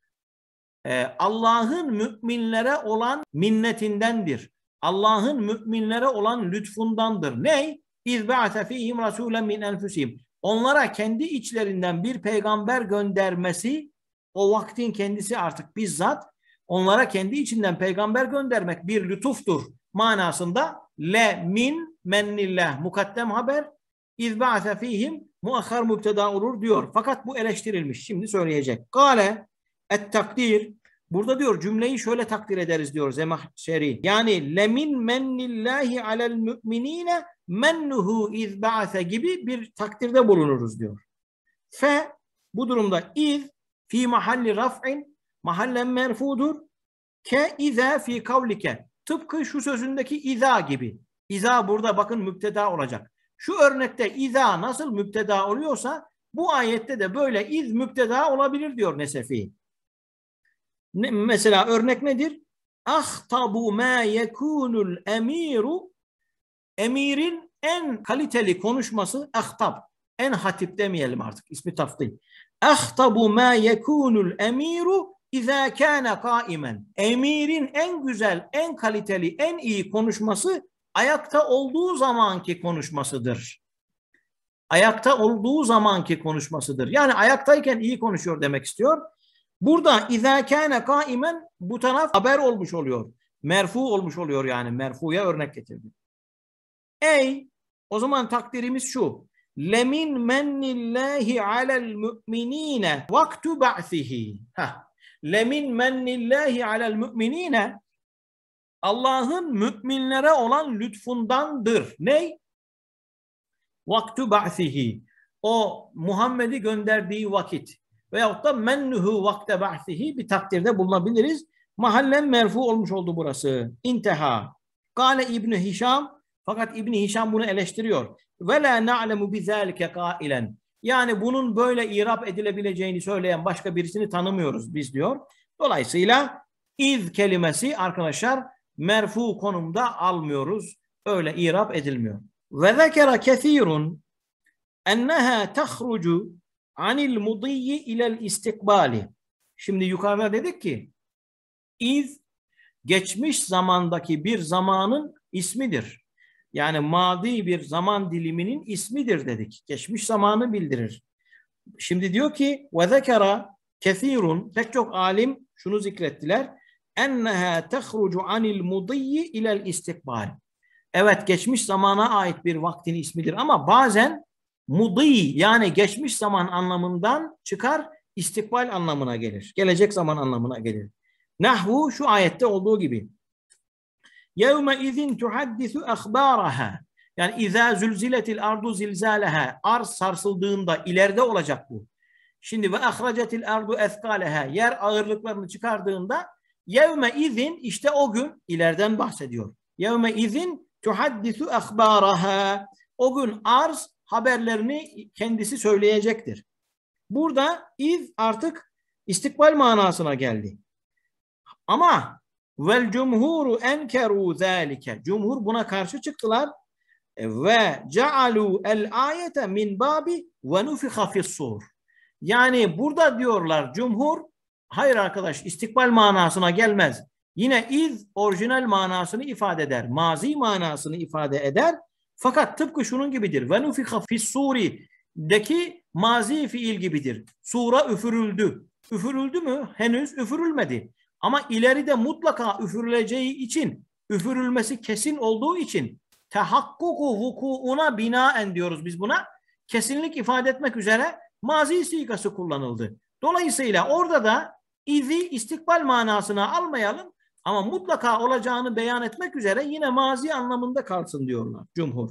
Ee, Allah'ın müminlere olan minnetindendir. Allah'ın müminlere olan lütfundandır. Ney? İzbe'ate fihim rasulen min enfusihim. Onlara kendi içlerinden bir peygamber göndermesi o vaktin kendisi artık bizzat onlara kendi içinden peygamber göndermek bir lütuftur manasında le min mennillah mukaddem haber izba'te fihim muahhar mübteda olur diyor. Fakat bu eleştirilmiş. Şimdi söyleyecek. Gale et takdir. Burada diyor cümleyi şöyle takdir ederiz diyor Zemahşeri. Yani lemin mennillahi alel müminine mennuhu iz ba'se gibi bir takdirde bulunuruz diyor. Fe bu durumda iz fi mahalli raf'in mahallen merfudur. Ke iza fi kavlike. Tıpkı şu sözündeki iza gibi. İza burada bakın müpteda olacak. Şu örnekte iza nasıl müpteda oluyorsa bu ayette de böyle iz müpteda olabilir diyor Nesefi. Ne, mesela örnek nedir? Ahtabu ma yekunul emiru Emirin en kaliteli konuşması ahtab. En hatip demeyelim artık ismi taftil. Ahtabu ma yekunul emiru İza kana kaimen. Emirin en güzel, en kaliteli, en iyi konuşması ayakta olduğu zamanki konuşmasıdır. Ayakta olduğu zamanki konuşmasıdır. Yani ayaktayken iyi konuşuyor demek istiyor. Burada izâ kâne kaimen bu taraf haber olmuş oluyor. Merfu olmuş oluyor yani. Merfuya örnek getirdi. Ey o zaman takdirimiz şu. Lemin mennillahi alel müminine vaktu ba'sihi. Lemin mennillahi alel müminine Allah'ın müminlere olan lütfundandır. Ney? Vaktu ba'sihi. O Muhammed'i gönderdiği vakit veyahut da mennuhu vakte ba'sihi bir takdirde bulunabiliriz. Mahallen merfu olmuş oldu burası. İnteha. Kale İbni Hişam fakat İbni Hişam bunu eleştiriyor. Ve la na'lemu bizalike kailen. Yani bunun böyle irap edilebileceğini söyleyen başka birisini tanımıyoruz biz diyor. Dolayısıyla iz kelimesi arkadaşlar merfu konumda almıyoruz. Öyle irap edilmiyor. Ve zekera kethirun, enneha tahrucu anil mudiyyi ilel istikbali. Şimdi yukarıda dedik ki iz geçmiş zamandaki bir zamanın ismidir. Yani madi bir zaman diliminin ismidir dedik. Geçmiş zamanı bildirir. Şimdi diyor ki ve zekera kethirun, pek çok alim şunu zikrettiler enneha tehrucu anil mudiyyi ilel istikbal. Evet geçmiş zamana ait bir vaktin ismidir ama bazen mudiy yani geçmiş zaman anlamından çıkar istikbal anlamına gelir. Gelecek zaman anlamına gelir. Nahvu şu ayette olduğu gibi. Yevme izin tuhaddisu akhbaraha. Yani izâ zülziletil ardu zilzâleha. Arz sarsıldığında ileride olacak bu. Şimdi ve ahracetil ardu eskaleha. Yer ağırlıklarını çıkardığında Yevme izin işte o gün ileriden bahsediyor. Yevme izin tuhaddisu akhbaraha. O gün arz haberlerini kendisi söyleyecektir. Burada iz artık istikbal manasına geldi. Ama vel cumhuru enkeru zalike. Cumhur buna karşı çıktılar e, ve cealu el ayete min babi ve nufiha fissur. Yani burada diyorlar cumhur Hayır arkadaş istikbal manasına gelmez. Yine iz orijinal manasını ifade eder. Mazi manasını ifade eder. Fakat tıpkı şunun gibidir. Ve nufika fissuri deki mazi fiil gibidir. Sura üfürüldü. Üfürüldü mü? Henüz üfürülmedi. Ama ileride mutlaka üfürüleceği için, üfürülmesi kesin olduğu için tehakkuku vukuuna binaen diyoruz biz buna. Kesinlik ifade etmek üzere mazi sigası kullanıldı. Dolayısıyla orada da izi istikbal manasına almayalım ama mutlaka olacağını beyan etmek üzere yine mazi anlamında kalsın diyorlar cumhur.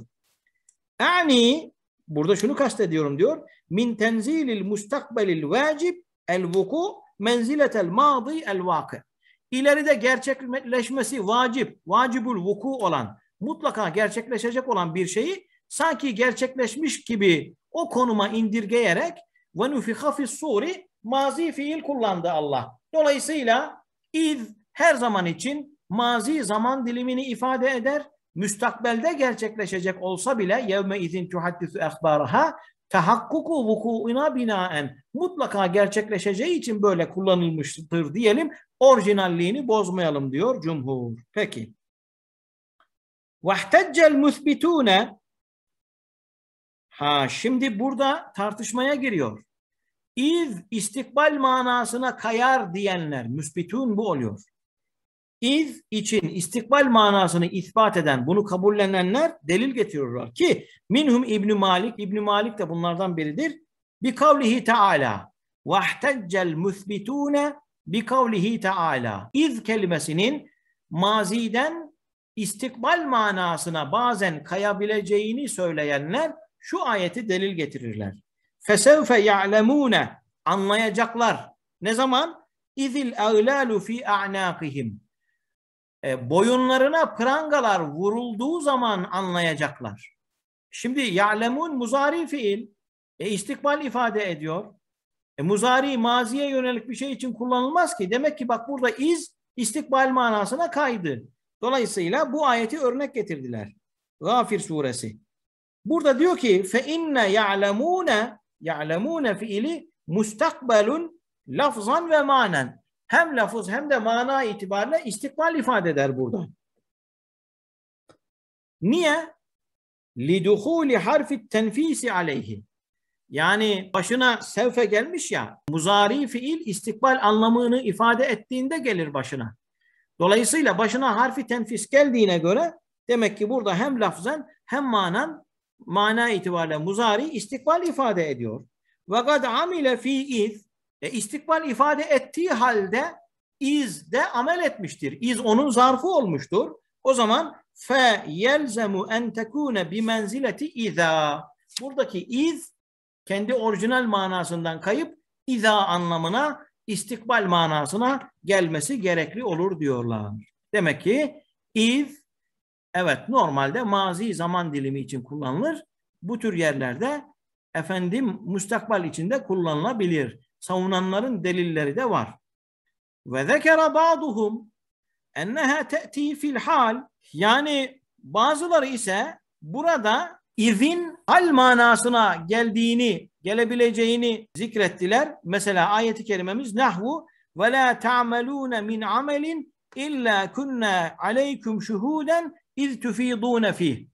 Yani burada şunu kastediyorum diyor. Min tenzilil mustakbelil vacib el vuku menziletel mazi el vakı. İleride gerçekleşmesi vacip, vacibul vuku olan, mutlaka gerçekleşecek olan bir şeyi sanki gerçekleşmiş gibi o konuma indirgeyerek ve nufiha fis suri mazi fiil kullandı Allah. Dolayısıyla iz her zaman için mazi zaman dilimini ifade eder. Müstakbelde gerçekleşecek olsa bile yevme izin tuhaddisu ehbaraha tahakkuku vukuuna binaen mutlaka gerçekleşeceği için böyle kullanılmıştır diyelim. Orijinalliğini bozmayalım diyor cumhur. Peki. Vahteccel müsbitune Ha şimdi burada tartışmaya giriyor. İz istikbal manasına kayar diyenler müsbitun bu oluyor. İz için istikbal manasını ispat eden, bunu kabullenenler delil getiriyorlar ki minhum İbn Malik, İbn Malik de bunlardan biridir. Bi kavlihi ta'ala vahteccel müsbitun bi kavlihi ta'ala. İz kelimesinin maziden istikbal manasına bazen kayabileceğini söyleyenler şu ayeti delil getirirler. Fesevfe ya'lemune anlayacaklar. Ne zaman? İzil ağlalu fi a'naqihim. E, boyunlarına prangalar vurulduğu zaman anlayacaklar. Şimdi ya'lemun muzari fiil. E, istikbal ifade ediyor. E, muzari maziye yönelik bir şey için kullanılmaz ki. Demek ki bak burada iz istikbal manasına kaydı. Dolayısıyla bu ayeti örnek getirdiler. Gafir suresi. Burada diyor ki fe inne ya'lemune ya'lemune fiili mustakbelun lafzan ve manen. Hem lafız hem de mana itibariyle istikbal ifade eder burada. Niye? لِدُخُولِ harfi tenfisi aleyhi. Yani başına sevfe gelmiş ya, muzari fiil istikbal anlamını ifade ettiğinde gelir başına. Dolayısıyla başına harfi tenfis geldiğine göre demek ki burada hem lafzen hem manan mana itibariyle muzari istikbal ifade ediyor. Ve kad amile fi iz e, istikbal ifade ettiği halde iz de amel etmiştir. İz onun zarfı olmuştur. O zaman fe yelzemu en tekune bi menzileti iza. Buradaki iz kendi orijinal manasından kayıp iza anlamına istikbal manasına gelmesi gerekli olur diyorlar. Demek ki iz Evet normalde mazi zaman dilimi için kullanılır. Bu tür yerlerde efendim müstakbal içinde kullanılabilir. Savunanların delilleri de var. Ve zekere ba'duhum enneha te'ti fil hal yani bazıları ise burada izin hal manasına geldiğini, gelebileceğini zikrettiler. Mesela ayeti kerimemiz nahvu ve la ta'melune min amelin illa kunna aleykum şuhuden İz tufidûne fih.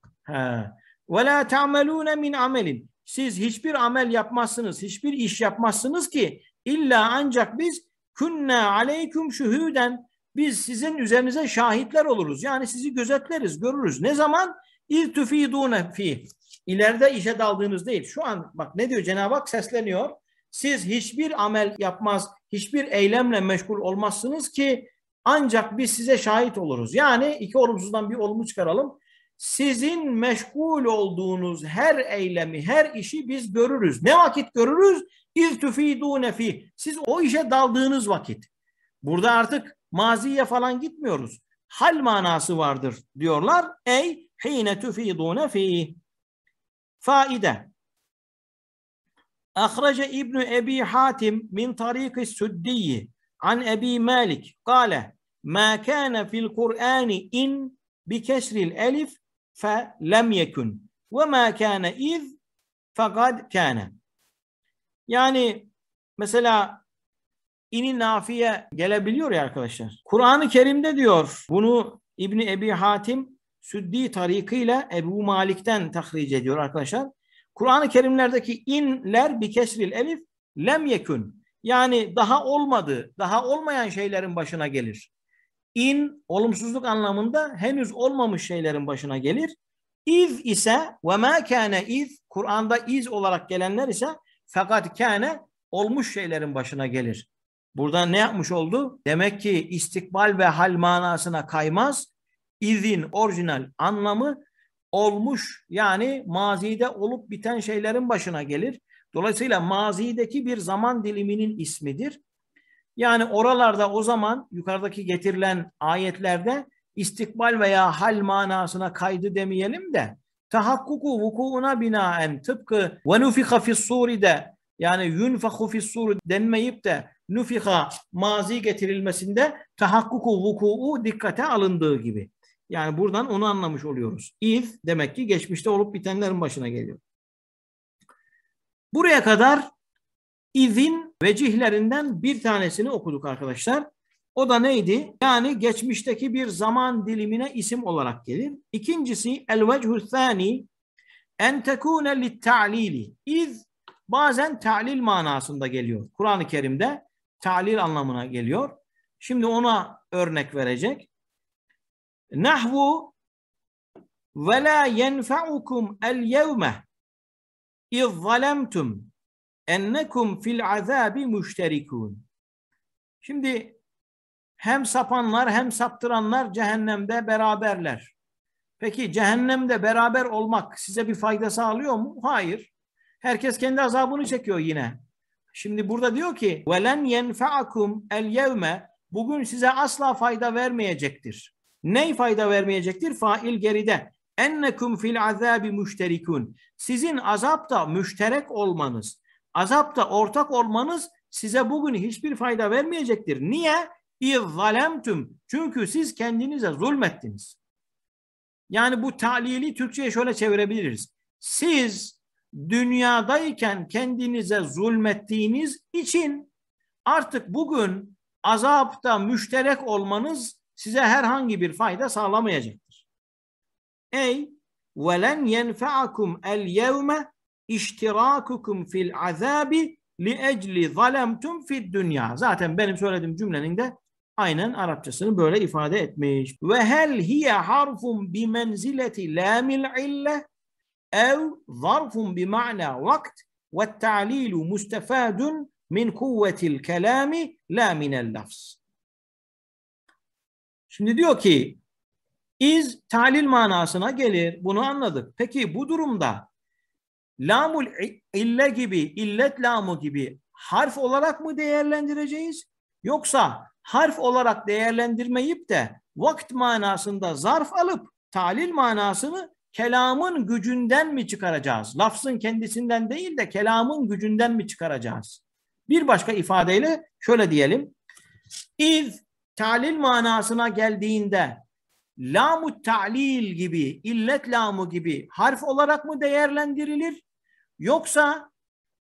Ve la ta'melûne min amelin. Siz hiçbir amel yapmazsınız, hiçbir iş yapmazsınız ki illa ancak biz künne aleyküm şuhuden biz sizin üzerinize şahitler oluruz. Yani sizi gözetleriz, görürüz. Ne zaman? İz tufidûne fih. İleride işe daldığınız değil. Şu an bak ne diyor Cenab-ı Hak sesleniyor. Siz hiçbir amel yapmaz, hiçbir eylemle meşgul olmazsınız ki ancak biz size şahit oluruz. Yani iki olumsuzdan bir olumlu çıkaralım. Sizin meşgul olduğunuz her eylemi, her işi biz görürüz. Ne vakit görürüz? İz tüfidûne fih. Siz o işe daldığınız vakit. Burada artık maziye falan gitmiyoruz. Hal manası vardır diyorlar. Ey hine tüfidûne fih. Faide. Ahrece İbn Ebi Hatim min tariki Süddiyi an Ebi Malik. Kale ma kana fil Kur'ani in bi kesril elif fe lem yekun ve ma kana iz fakat kana. Yani mesela ini nafiye gelebiliyor ya arkadaşlar. Kur'an-ı Kerim'de diyor bunu İbni Ebi Hatim Süddi tarikıyla Ebu Malik'ten tahric ediyor arkadaşlar. Kur'an-ı Kerimlerdeki inler bi kesril elif lem yekun. Yani daha olmadı, daha olmayan şeylerin başına gelir in olumsuzluk anlamında henüz olmamış şeylerin başına gelir. İz ise ve ma kana iz Kur'an'da iz olarak gelenler ise fakat kâne olmuş şeylerin başına gelir. Burada ne yapmış oldu? Demek ki istikbal ve hal manasına kaymaz. İzin orijinal anlamı olmuş yani mazide olup biten şeylerin başına gelir. Dolayısıyla mazideki bir zaman diliminin ismidir. Yani oralarda o zaman yukarıdaki getirilen ayetlerde istikbal veya hal manasına kaydı demeyelim de tahakkuku vukuuna binaen tıpkı ve nufika fissuri de yani yunfahu fissuri denmeyip de nufika mazi getirilmesinde tahakkuku vukuu dikkate alındığı gibi. Yani buradan onu anlamış oluyoruz. İf demek ki geçmişte olup bitenlerin başına geliyor. Buraya kadar izin vecihlerinden bir tanesini okuduk arkadaşlar. O da neydi? Yani geçmişteki bir zaman dilimine isim olarak gelir. İkincisi el vechü thani en tekune lit ta'lili. İz bazen ta'lil manasında geliyor. Kur'an-ı Kerim'de ta'lil anlamına geliyor. Şimdi ona örnek verecek. Nahvu ve la yenfa'ukum el yevme iz zalemtum ennekum fil azabi müşterikun. Şimdi hem sapanlar hem saptıranlar cehennemde beraberler. Peki cehennemde beraber olmak size bir fayda sağlıyor mu? Hayır. Herkes kendi azabını çekiyor yine. Şimdi burada diyor ki velen yenfa'akum el yevme bugün size asla fayda vermeyecektir. Ney fayda vermeyecektir? Fail geride. Ennekum fil azabi müşterikun. Sizin azapta müşterek olmanız, Azapta ortak olmanız size bugün hiçbir fayda vermeyecektir. Niye? İzzalemtüm. Çünkü siz kendinize zulmettiniz. Yani bu talili Türkçe'ye şöyle çevirebiliriz. Siz dünyadayken kendinize zulmettiğiniz için artık bugün azapta müşterek olmanız size herhangi bir fayda sağlamayacaktır. Ey velen yenfa'akum el yevme İştirakukum fil azabi li ecli zalemtum fid dünya. Zaten benim söylediğim cümlenin de aynen Arapçasını böyle ifade etmiş. Ve hel hiye harfun bi menzileti lamil ille ev zarfun bi ma'na vakt ve ta'lilu mustefadun min kuvvetil kelami la minel lafz. Şimdi diyor ki iz talil manasına gelir. Bunu anladık. Peki bu durumda lamul ille gibi, illet lamu gibi harf olarak mı değerlendireceğiz? Yoksa harf olarak değerlendirmeyip de vakt manasında zarf alıp talil manasını kelamın gücünden mi çıkaracağız? Lafzın kendisinden değil de kelamın gücünden mi çıkaracağız? Bir başka ifadeyle şöyle diyelim. İz talil manasına geldiğinde lamu ta'lil gibi, illet lamu gibi harf olarak mı değerlendirilir? Yoksa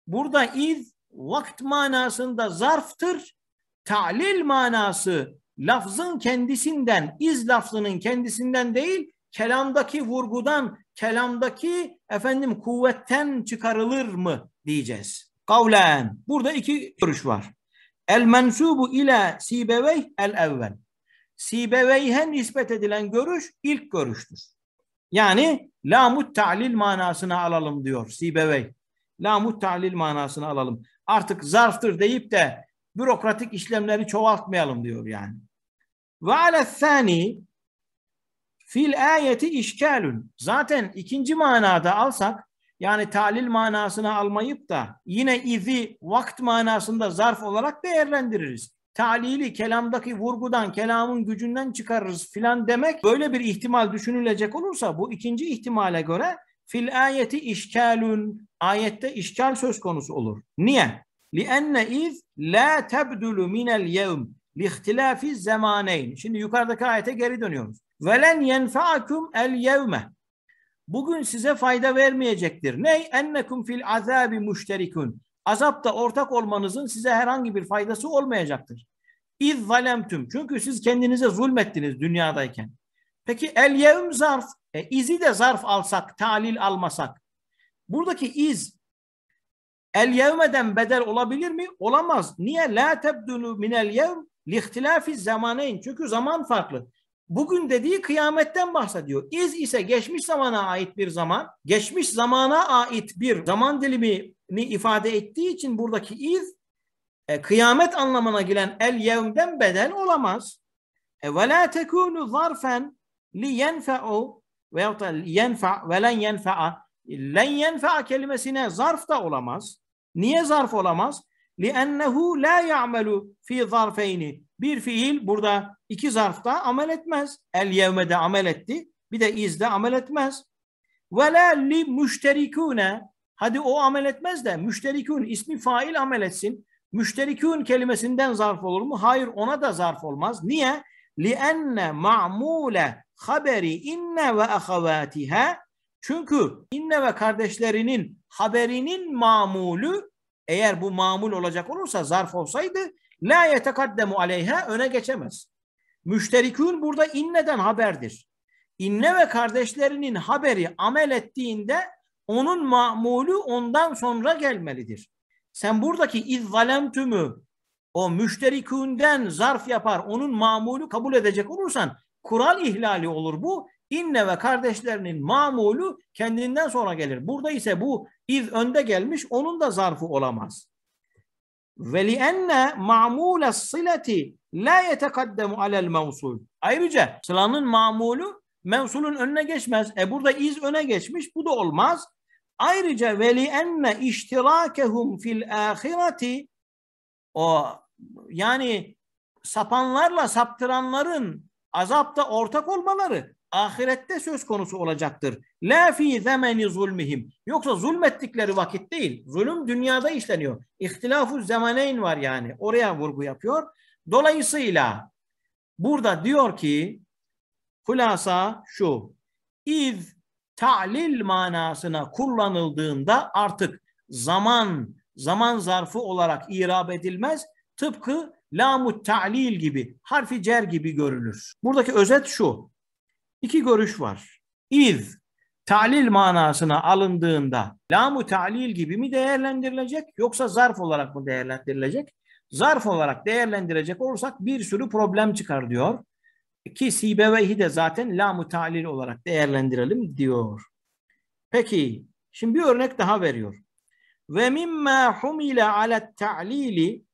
burada iz vakt manasında zarftır, ta'lil manası lafzın kendisinden, iz lafzının kendisinden değil, kelamdaki vurgudan, kelamdaki efendim kuvvetten çıkarılır mı diyeceğiz. Kavlen. Burada iki görüş var. El mensubu ile sibevey el evvel. Sibeveyhe nispet edilen görüş ilk görüştür. Yani lamut ta'lil manasını alalım diyor Sibevey. Lamut ta'lil manasını alalım. Artık zarftır deyip de bürokratik işlemleri çoğaltmayalım diyor yani. Ve alethani fil ayeti işkalün. Zaten ikinci manada alsak yani talil manasını almayıp da yine izi vakt manasında zarf olarak değerlendiririz talili kelamdaki vurgudan, kelamın gücünden çıkarırız filan demek böyle bir ihtimal düşünülecek olursa bu ikinci ihtimale göre fil ayeti işkalün ayette işkal söz konusu olur. Niye? li لِأَنَّ اِذْ لَا تَبْدُلُ مِنَ li لِاِخْتِلَافِ الزَّمَانَيْنِ Şimdi yukarıdaki ayete geri dönüyoruz. وَلَنْ el الْيَوْمَ Bugün size fayda vermeyecektir. Ne? اَنَّكُمْ fil azabi مُشْتَرِكُونَ Azapta ortak olmanızın size herhangi bir faydası olmayacaktır. İz zalemtüm. Çünkü siz kendinize zulmettiniz dünyadayken. Peki el yevm zarf. E, izi de zarf alsak, talil almasak. Buradaki iz el yevmeden bedel olabilir mi? Olamaz. Niye? La tebdülü minel yevm lihtilafi zamaneyn. Çünkü zaman farklı. Bugün dediği kıyametten bahsediyor. İz ise geçmiş zamana ait bir zaman, geçmiş zamana ait bir zaman dilimi ni ifade ettiği için buradaki iz e, kıyamet anlamına gelen el yevmden bedel olamaz. E, ve la tekunu zarfen li yenfe'u veyahut da yenfe' ve len yenfe'a len yenfe'a kelimesine zarf da olamaz. Niye zarf olamaz? Li ennehu la yamelu fi zarfeyni. Bir fiil burada iki zarfta amel etmez. El yevmede amel etti. Bir de izde amel etmez. li لِمُشْتَرِكُونَ Hadi o amel etmez de müşterikün ismi fail amel etsin. Müşterikün kelimesinden zarf olur mu? Hayır ona da zarf olmaz. Niye? لِأَنَّ مَعْمُولَ haberi inne ve ahavatiha çünkü inne ve kardeşlerinin haberinin mamulü eğer bu mamul olacak olursa zarf olsaydı la yetekaddemu aleyha öne geçemez. Müşterikün burada inneden haberdir. İnne ve kardeşlerinin haberi amel ettiğinde onun mamulü ondan sonra gelmelidir. Sen buradaki izzalemtümü o müşterikünden zarf yapar onun mamulü kabul edecek olursan kural ihlali olur bu. İnne ve kardeşlerinin mamulü kendinden sonra gelir. Burada ise bu iz önde gelmiş onun da zarfı olamaz. Ve li enne mamule sileti la yetekaddemu alel mevsul. Ayrıca sılanın mamulü mevsulun önüne geçmez. E burada iz öne geçmiş bu da olmaz. Ayrıca veli enne iştirakehum fil ahireti o yani sapanlarla saptıranların azapta ortak olmaları ahirette söz konusu olacaktır. La fi zemeni zulmihim. Yoksa zulmettikleri vakit değil. Zulüm dünyada işleniyor. İhtilafu zamaneyn var yani. Oraya vurgu yapıyor. Dolayısıyla burada diyor ki kulasa şu. İz ta'lil manasına kullanıldığında artık zaman zaman zarfı olarak irab edilmez. Tıpkı lamut ta'lil gibi, harfi cer gibi görülür. Buradaki özet şu. iki görüş var. İz ta'lil manasına alındığında lamut ta'lil gibi mi değerlendirilecek yoksa zarf olarak mı değerlendirilecek? Zarf olarak değerlendirecek olursak bir sürü problem çıkar diyor ki sibevehi de zaten la mutalil olarak değerlendirelim diyor. Peki şimdi bir örnek daha veriyor. Ve mimma humile alet ta'lili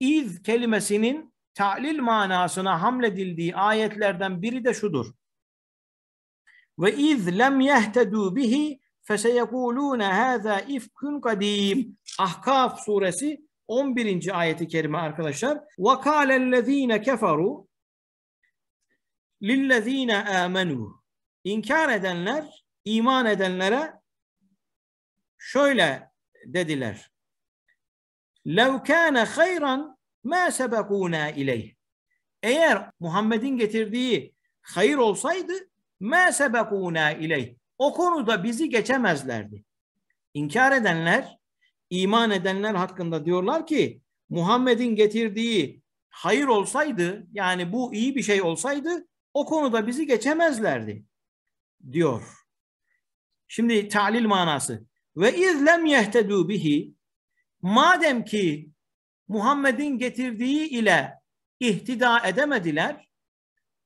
iz kelimesinin ta'lil manasına hamledildiği ayetlerden biri de şudur. Ve iz lem yehtedu bihi feseyekulûne haza ifkun kadîm. Ahkaf suresi 11. ayeti kerime arkadaşlar. Ve kâlellezîne keferû lillezine amenu inkar edenler iman edenlere şöyle dediler. Lev kana hayran ma sebekuna ileyh. Eğer Muhammed'in getirdiği hayır olsaydı ma sebekuna ileyh. O konuda bizi geçemezlerdi. İnkar edenler, iman edenler hakkında diyorlar ki Muhammed'in getirdiği hayır olsaydı yani bu iyi bir şey olsaydı o konuda bizi geçemezlerdi diyor. Şimdi talil manası. Ve izlem yehtedu bihi madem ki Muhammed'in getirdiği ile ihtida edemediler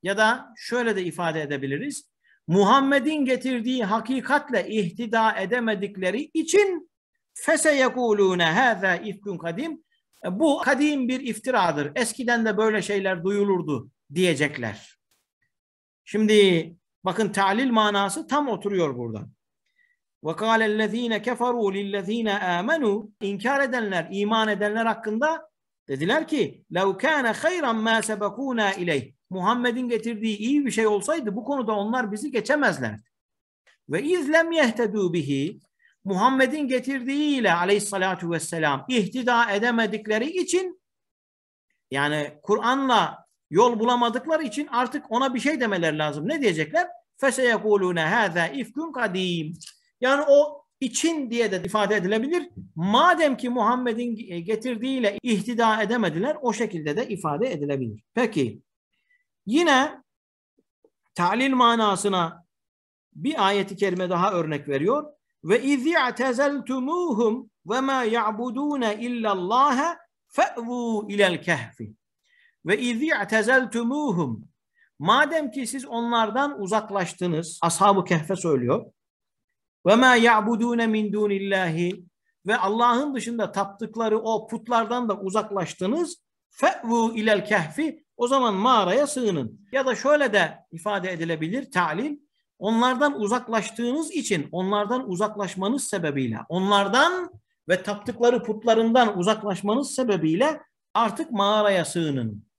ya da şöyle de ifade edebiliriz. Muhammed'in getirdiği hakikatle ihtida edemedikleri için fese yekulune hâzâ ifkun kadim e, bu kadim bir iftiradır. Eskiden de böyle şeyler duyulurdu diyecekler. Şimdi bakın ta'lil manası tam oturuyor burada. وَقَالَ الَّذ۪ينَ كَفَرُوا لِلَّذ۪ينَ آمَنُوا İnkar edenler, iman edenler hakkında dediler ki لَوْ كَانَ خَيْرًا مَا سَبَقُونَا اِلَيْهِ Muhammed'in getirdiği iyi bir şey olsaydı bu konuda onlar bizi geçemezlerdi. Ve izlem yehtedu bihi Muhammed'in getirdiğiyle aleyhissalatu vesselam ihtida edemedikleri için yani Kur'an'la yol bulamadıkları için artık ona bir şey demeler lazım. Ne diyecekler? Feseyekulune hâzâ ifkun kadim. Yani o için diye de ifade edilebilir. Madem ki Muhammed'in getirdiğiyle ihtida edemediler o şekilde de ifade edilebilir. Peki yine talil manasına bir ayeti kerime daha örnek veriyor. Ve izi atezeltumuhum ve ma ya'budun illa Allah fe'vu ilel kehfi. Ve izi tezeltumuhum. Madem ki siz onlardan uzaklaştınız, ashab Kehf'e söylüyor. Ve ma ya'budune min dunillahi ve Allah'ın dışında taptıkları o putlardan da uzaklaştınız. Fe'vu ilel kehfi o zaman mağaraya sığının. Ya da şöyle de ifade edilebilir talil. Onlardan uzaklaştığınız için, onlardan uzaklaşmanız sebebiyle, onlardan ve taptıkları putlarından uzaklaşmanız sebebiyle artık mağaraya sığının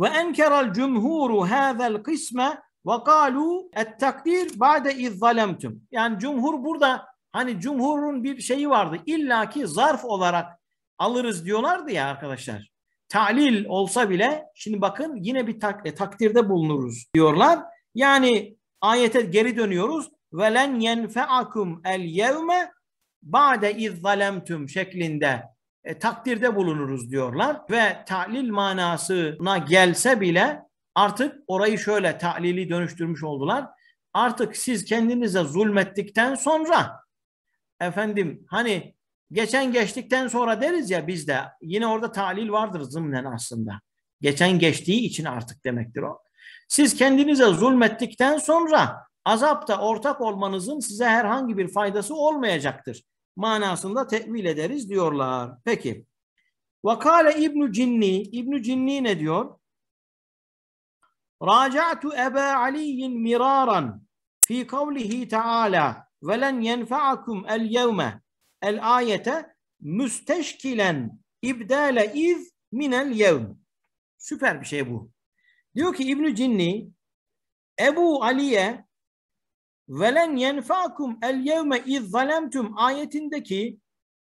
ve وأنكر kısma ve القسم وقالوا التقدير بعد إذ ظلمتم yani cumhur burada hani cumhurun bir şeyi vardı illaki zarf olarak alırız diyorlardı ya arkadaşlar talil olsa bile şimdi bakın yine bir tak e, takdirde bulunuruz diyorlar yani ayete geri dönüyoruz ve len yenfeakum el yevme ba'de iz zalemtum şeklinde e, takdirde bulunuruz diyorlar ve ta'lil manasına gelse bile artık orayı şöyle ta'lili dönüştürmüş oldular. Artık siz kendinize zulmettikten sonra efendim hani geçen geçtikten sonra deriz ya biz de yine orada ta'lil vardır zımnen aslında. Geçen geçtiği için artık demektir o. Siz kendinize zulmettikten sonra azapta ortak olmanızın size herhangi bir faydası olmayacaktır manasında tevil ederiz diyorlar. Peki. Vakale İbn Cinni, İbn Cinni ne diyor? Raca'tu Eba Ali miraran fi kavlihi Taala, ve len yenfa'akum el yevme el ayete müsteşkilen ibdale iz minel yevm. Süper bir şey bu. Diyor ki İbn Cinni Ebu Ali'ye velen yenfakum el yevme iz zalemtum ayetindeki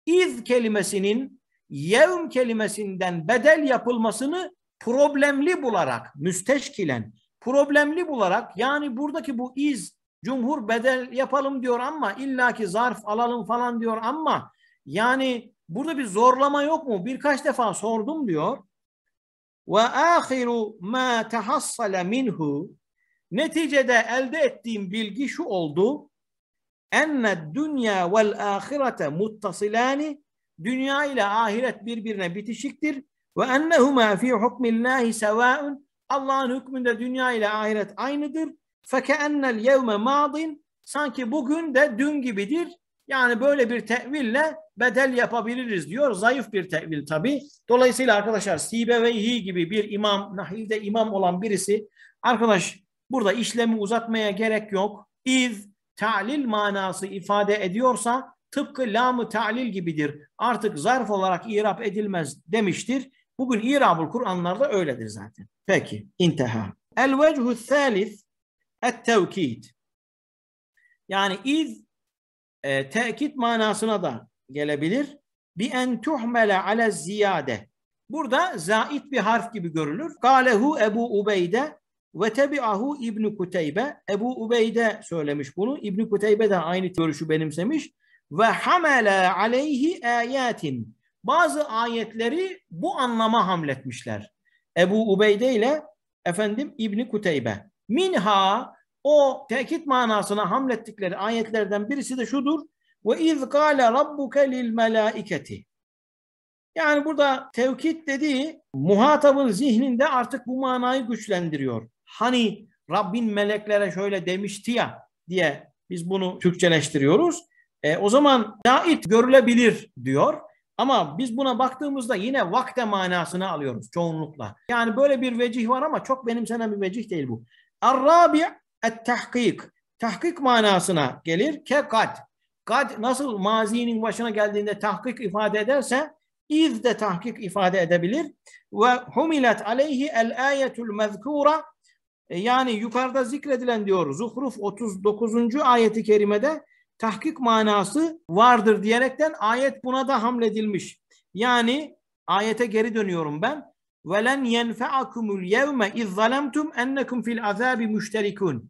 iz kelimesinin yevm kelimesinden bedel yapılmasını problemli bularak, müsteşkilen, problemli bularak yani buradaki bu iz, cumhur bedel yapalım diyor ama illaki zarf alalım falan diyor ama yani burada bir zorlama yok mu? Birkaç defa sordum diyor. Ve ahiru ma tahassale minhu Neticede elde ettiğim bilgi şu oldu. Enne dünya vel ahirete muttasilani dünya ile ahiret birbirine bitişiktir ve ennehuma fi hukmillahi sevaun Allah'ın hükmünde dünya ile ahiret aynıdır. Feke ennel yevme madin sanki bugün de dün gibidir. Yani böyle bir teville bedel yapabiliriz diyor. Zayıf bir tevil tabi. Dolayısıyla arkadaşlar Sibe ve Hi gibi bir imam, Nahil'de imam olan birisi arkadaş Burada işlemi uzatmaya gerek yok. İz ta'lil manası ifade ediyorsa tıpkı lamı ta'lil gibidir. Artık zarf olarak irap edilmez demiştir. Bugün irabul Kur'anlarda öyledir zaten. Peki. İnteha. El vechhu thalith et tevkid. Yani iz e, tekit manasına da gelebilir. Bi en tuhmele ale ziyade. Burada zait bir harf gibi görülür. Kalehu Ebu Ubeyde ve tebi'ahu İbn Kuteybe. Ebu Ubeyde söylemiş bunu. İbn Kuteybe de aynı görüşü benimsemiş. Ve hamele aleyhi ayatin. Bazı ayetleri bu anlama hamletmişler. Ebu Ubeyde ile efendim İbn Kuteybe. Minha o tekit manasına hamlettikleri ayetlerden birisi de şudur. Ve iz kâle rabbuke lil melâiketi. Yani burada tevkit dediği muhatabın zihninde artık bu manayı güçlendiriyor. Hani Rabbin meleklere şöyle demişti ya diye biz bunu Türkçeleştiriyoruz. E, o zaman dait görülebilir diyor. Ama biz buna baktığımızda yine vakte manasını alıyoruz çoğunlukla. Yani böyle bir vecih var ama çok benimsenen bir vecih değil bu. Arrabi et tahkik. Tahkik manasına gelir ke kad. Kad nasıl mazinin başına geldiğinde tahkik ifade ederse iz de tahkik ifade edebilir. Ve humilet aleyhi el ayetul mezkura e, yani yukarıda zikredilen diyor Zuhruf 39. ayeti kerimede tahkik manası vardır diyerekten ayet buna da hamledilmiş. Yani ayete geri dönüyorum ben. وَلَنْ يَنْفَعَكُمُ الْيَوْمَ اِذْ ظَلَمْتُمْ اَنَّكُمْ فِي الْعَذَابِ مُشْتَرِكُونَ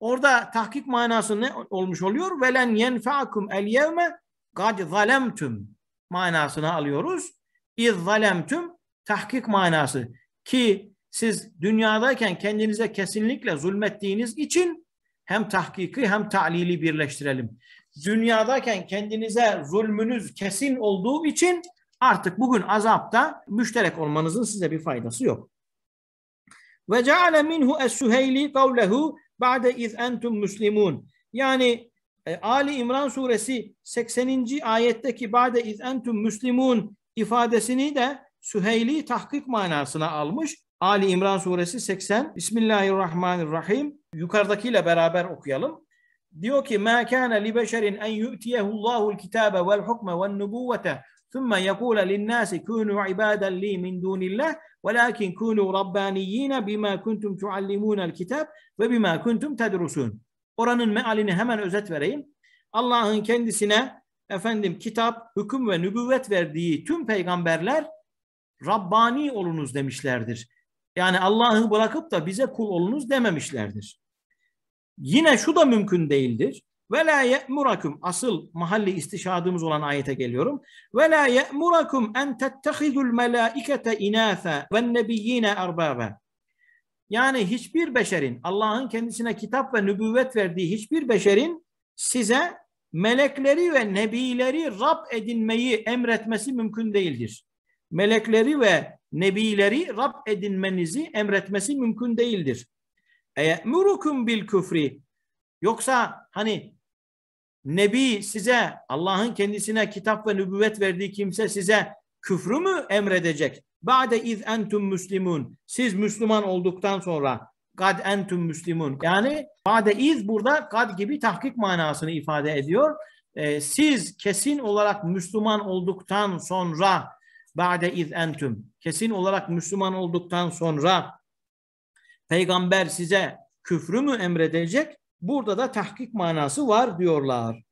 Orada tahkik manası ne olmuş oluyor? وَلَنْ يَنْفَعَكُمْ الْيَوْمَ قَدْ ظَلَمْتُمْ manasını alıyoruz. اِذْ ظَلَمْتُمْ tahkik manası ki siz dünyadayken kendinize kesinlikle zulmettiğiniz için hem tahkiki hem ta'lili birleştirelim. Dünyadayken kendinize zulmünüz kesin olduğu için artık bugün azapta müşterek olmanızın size bir faydası yok. Ve ceale minhu es-süheyli kavlehu ba'de iz entum muslimun. Yani e, Ali İmran suresi 80. ayetteki ba'de iz entum muslimun ifadesini de Süheyli tahkik manasına almış Ali İmran suresi 80. Bismillahirrahmanirrahim. Yukarıdakiyle beraber okuyalım. Diyor ki: "Ma kana li beşerin en yu'tiyehu'llahu kitabe vel hukme ven nubuvvete thumma yekula lin-nasi kunu ibadan li min dunillah velakin kunu rabbaniyina bima kuntum tuallimuna'l kitab ve bima kuntum tedrusun." Oranın mealini hemen özet vereyim. Allah'ın kendisine efendim kitap, hüküm ve nübüvvet verdiği tüm peygamberler Rabbani olunuz demişlerdir. Yani Allah'ı bırakıp da bize kul olunuz dememişlerdir. Yine şu da mümkün değildir. Ve la ye'murakum asıl mahalli istişadımız olan ayete geliyorum. Ve la ye'murakum en tettehizul melaikete inâfe ve nebiyyine erbâbe. Yani hiçbir beşerin Allah'ın kendisine kitap ve nübüvvet verdiği hiçbir beşerin size melekleri ve nebileri Rab edinmeyi emretmesi mümkün değildir melekleri ve nebileri Rab edinmenizi emretmesi mümkün değildir. Eye'murukum bil küfri. Yoksa hani nebi size Allah'ın kendisine kitap ve nübüvvet verdiği kimse size küfrü mü emredecek? Ba'de iz entum müslimun. Siz Müslüman olduktan sonra kad entum müslimun. Yani ba'de iz burada kad gibi tahkik manasını ifade ediyor. Ee, siz kesin olarak Müslüman olduktan sonra ba'de iz entüm. Kesin olarak Müslüman olduktan sonra peygamber size küfrü mü emredecek? Burada da tahkik manası var diyorlar.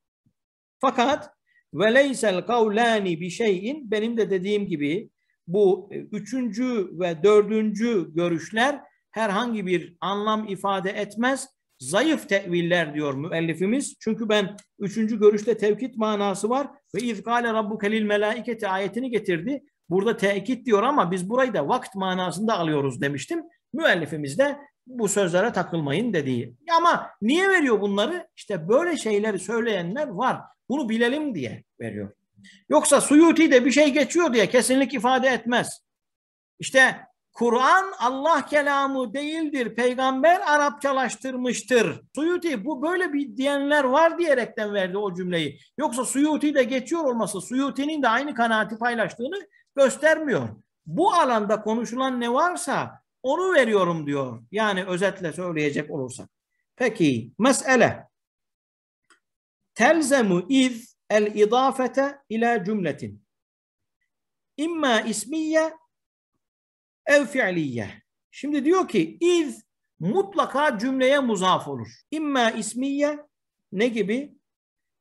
Fakat ve leysel kavlani bir şeyin benim de dediğim gibi bu üçüncü ve dördüncü görüşler herhangi bir anlam ifade etmez. Zayıf teviller diyor müellifimiz. Çünkü ben üçüncü görüşte tevkit manası var ve izgale rabbuke lil melaiketi ayetini getirdi. Burada tekit diyor ama biz burayı da vakt manasında alıyoruz demiştim. Müellifimiz de bu sözlere takılmayın dediği. Ama niye veriyor bunları? İşte böyle şeyleri söyleyenler var. Bunu bilelim diye veriyor. Yoksa Suyuti de bir şey geçiyor diye kesinlik ifade etmez. İşte Kur'an Allah kelamı değildir. Peygamber Arapçalaştırmıştır. Suyuti bu böyle bir diyenler var diyerekten verdi o cümleyi. Yoksa Suyuti de geçiyor olması Suyuti'nin de aynı kanaati paylaştığını göstermiyor. Bu alanda konuşulan ne varsa onu veriyorum diyor. Yani özetle söyleyecek olursak. Peki mesele telzemu iz el idafete ila cümletin İmma ismiye ev fi'liye. Şimdi diyor ki iz mutlaka cümleye muzaf olur. İmma ismiye ne gibi?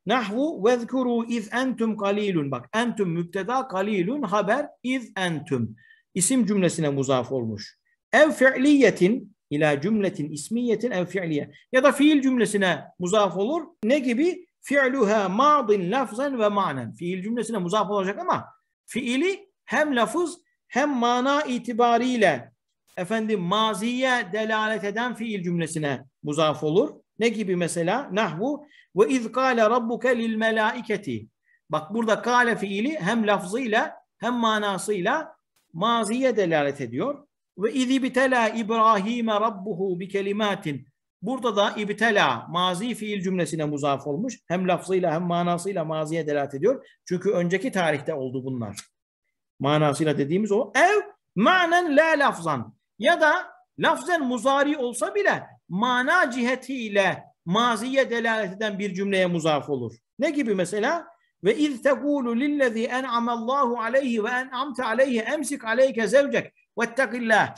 Nahvu vezkuru iz entum kalilun. Bak entum müpteda kalilun haber iz entum. İsim cümlesine muzaf olmuş. Ev fi'liyetin ila cümletin ismiyetin ev fi'liye. Ya da fiil cümlesine muzaf olur. Ne gibi? Fi'luha madin lafzen ve manen. Fiil cümlesine muzaf olacak ama fiili hem lafız hem mana itibariyle efendim maziye delalet eden fiil cümlesine muzaf olur. Ne gibi mesela? Nahvu ve iz kâle rabbuke lil melâiketi. Bak burada kâle fiili hem lafzıyla hem manasıyla maziye delalet ediyor. Ve izi bitela İbrahim'e rabbuhu bi kelimatin. Burada da ibtela mazi fiil cümlesine muzaf olmuş. Hem lafzıyla hem manasıyla maziye delalet ediyor. Çünkü önceki tarihte oldu bunlar. Manasıyla dediğimiz o ev manen la lafzan ya da lafzen muzari olsa bile mana cihetiyle maziye delalet eden bir cümleye muzaf olur. Ne gibi mesela? Ve iz tekulu lillezî en'amallahu aleyhi ve en'amte aleyhi emsik aleyke zevcek vettekillah.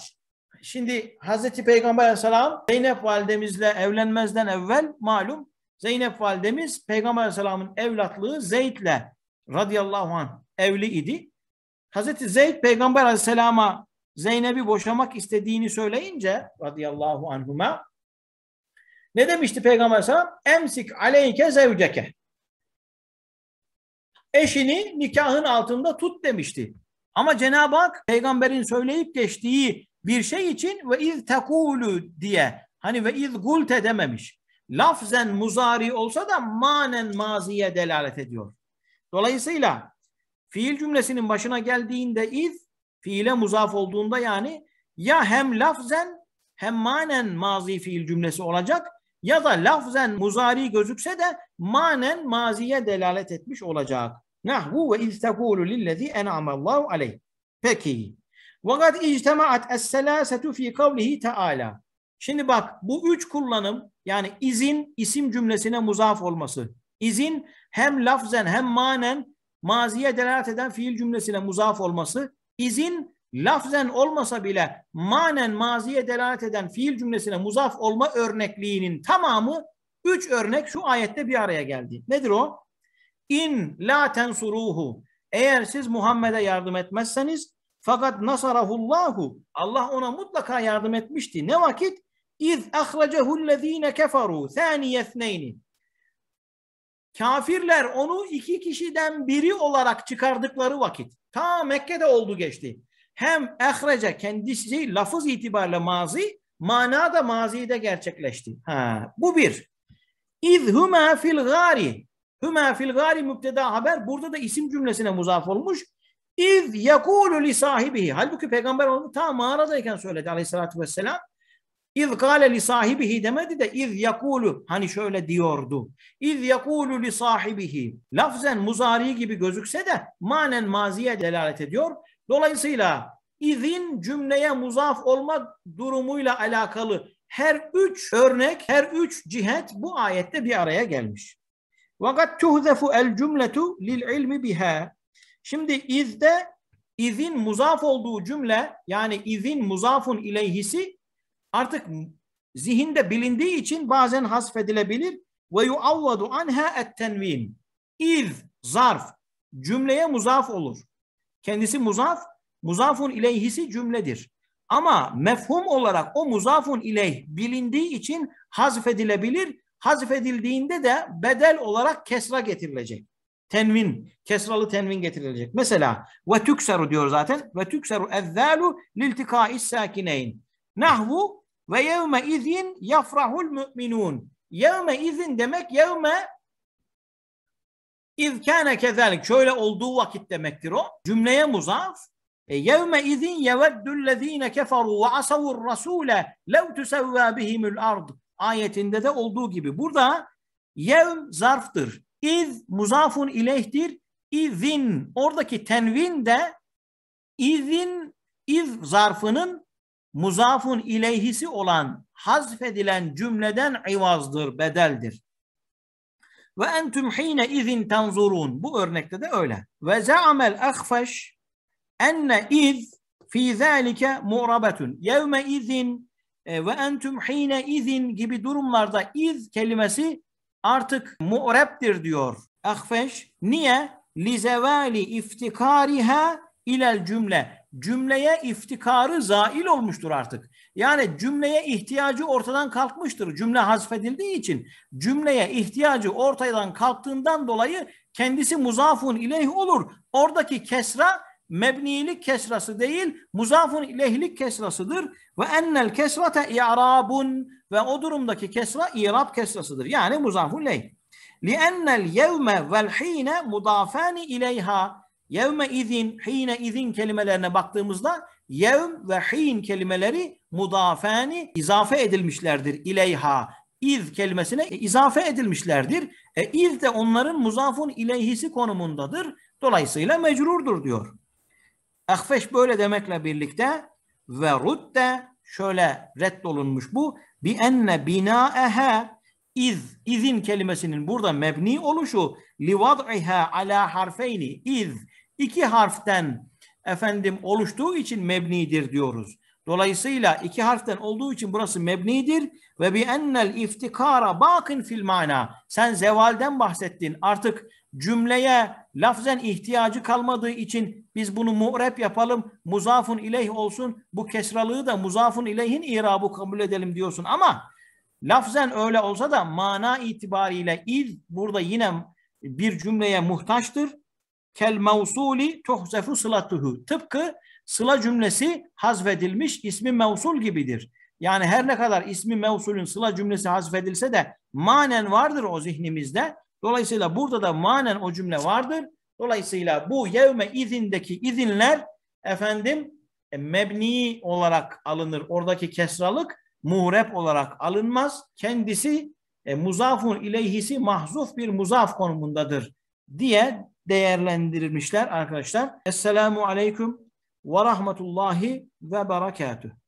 Şimdi Hazreti Peygamber aleyhisselam Zeynep validemizle evlenmezden evvel malum Zeynep validemiz Peygamber aleyhisselamın evlatlığı Zeyd'le radıyallahu anh evli idi. Hazreti Zeyd Peygamber aleyhisselama Zeynep'i boşamak istediğini söyleyince radıyallahu anhuma ne demişti Peygamber Aleyhisselam? Emsik aleyke zevceke. Eşini nikahın altında tut demişti. Ama Cenab-ı Hak peygamberin söyleyip geçtiği bir şey için ve iz tekulu diye hani ve iz gulte dememiş. Lafzen muzari olsa da manen maziye delalet ediyor. Dolayısıyla fiil cümlesinin başına geldiğinde iz fiile muzaf olduğunda yani ya hem lafzen hem manen mazi fiil cümlesi olacak ya da lafzen muzari gözükse de manen maziye delalet etmiş olacak. Nahvu ve iltekulu lillezî en'amallahu aleyh. Peki. Vakat ictemaat es-selâsetu fî kavlihi teâlâ. Şimdi bak bu üç kullanım yani izin isim cümlesine muzaf olması. İzin hem lafzen hem manen maziye delalet eden fiil cümlesine muzaf olması. İzin lafzen olmasa bile manen maziye delalet eden fiil cümlesine muzaf olma örnekliğinin tamamı üç örnek şu ayette bir araya geldi. Nedir o? İn la tensuruhu. Eğer siz Muhammed'e yardım etmezseniz fakat nasarahullahu. Allah ona mutlaka yardım etmişti. Ne vakit? İz ahrecehullezine keferu. Thaniyethneyni. Kafirler onu iki kişiden biri olarak çıkardıkları vakit. Ta Mekke'de oldu geçti. Hem ehreca kendisi lafız itibariyle mazi, mana da mazide gerçekleşti. Ha, bu bir. İz huma fil gari. Huma fil gari müpteda haber. Burada da isim cümlesine muzaf olmuş. İz yekulu li sahibihi. Halbuki peygamber onu ta mağaradayken söyledi aleyhissalatü vesselam. İz kale li sahibihi demedi de iz yakulu hani şöyle diyordu. İz yakulu li sahibihi lafzen muzari gibi gözükse de manen maziye delalet ediyor. Dolayısıyla izin cümleye muzaf olma durumuyla alakalı her üç örnek, her üç cihet bu ayette bir araya gelmiş. Vakat tuhzefu el cümletu lil ilmi biha. Şimdi izde izin muzaf olduğu cümle yani izin muzafun ileyhisi artık zihinde bilindiği için bazen hasfedilebilir ve yuavvadu anha et İz zarf cümleye muzaf olur. Kendisi muzaf, muzafun ileyhisi cümledir. Ama mefhum olarak o muzafun ileyh bilindiği için hazfedilebilir. Hazfedildiğinde de bedel olarak kesra getirilecek. Tenvin, kesralı tenvin getirilecek. Mesela ve tükseru diyor zaten. Ve tükseru ezzalu liltikais sakineyn. Nahvu ve yevme izin yafrahul müminun. Yevme izin demek yevme İzkâne kezalik. Şöyle olduğu vakit demektir o. Cümleye muzaf. Yevme izin yeveddüllezîne keferu ve asavur rasûle lev tüsevvâ bihimül ard. Ayetinde de olduğu gibi. Burada yevm zarftır. İz muzafun ileyhtir. İzin. Oradaki tenvin de izin iz zarfının muzafun ileyhisi olan hazfedilen cümleden ivazdır, bedeldir. Ve entüm hine izin tanzurun. Bu örnekte de öyle. Ve za'amel ahfaş enne iz fi zalike mu'rabetun. Yevme izin e, ve entüm hine izin gibi durumlarda iz kelimesi artık mu'reptir diyor. Ahfeş niye? Lizevali iftikariha ilel cümle. Cümleye iftikarı zail olmuştur artık. Yani cümleye ihtiyacı ortadan kalkmıştır. Cümle hazfedildiği için cümleye ihtiyacı ortadan kalktığından dolayı kendisi muzafun ileyh olur. Oradaki kesra mebnilik kesrası değil, muzafun ileyhlik kesrasıdır. Ve ennel kesrate i'rabun ve o durumdaki kesra i'rab kesrasıdır. Yani muzafun ileyh. Li'ennel yevme vel hine mudafani ileyha. Yevme izin, hine izin kelimelerine baktığımızda yevm ve hin kelimeleri mudafeni izafe edilmişlerdir ileyha. iz kelimesine izafe edilmişlerdir. E, iz de onların muzafun ileyhisi konumundadır. Dolayısıyla mecrurdur diyor. Ahfeş böyle demekle birlikte ve rudde şöyle reddolunmuş bu. Bi enne bina ehe iz izin kelimesinin burada mebni oluşu li vad'iha ala harfeyni iz iki harften efendim oluştuğu için mebnidir diyoruz. Dolayısıyla iki harften olduğu için burası mebnidir ve bi ennel iftikara bakın fil mana. Sen zevalden bahsettin. Artık cümleye lafzen ihtiyacı kalmadığı için biz bunu mu'rep yapalım. Muzafun ileyh olsun. Bu kesralığı da muzafun ileyhin irabı kabul edelim diyorsun ama lafzen öyle olsa da mana itibariyle iz burada yine bir cümleye muhtaçtır kel mevsuli tuhzefu sılatuhu. Tıpkı sıla cümlesi hazvedilmiş ismi mevsul gibidir. Yani her ne kadar ismi mevsulün sıla cümlesi hazvedilse de manen vardır o zihnimizde. Dolayısıyla burada da manen o cümle vardır. Dolayısıyla bu yevme izindeki izinler efendim e, mebni olarak alınır. Oradaki kesralık muhrep olarak alınmaz. Kendisi e, muzafun ileyhisi mahzuf bir muzaf konumundadır diye değerlendirilmişler arkadaşlar. Esselamu Aleyküm ve Rahmetullahi ve Berekatuhu.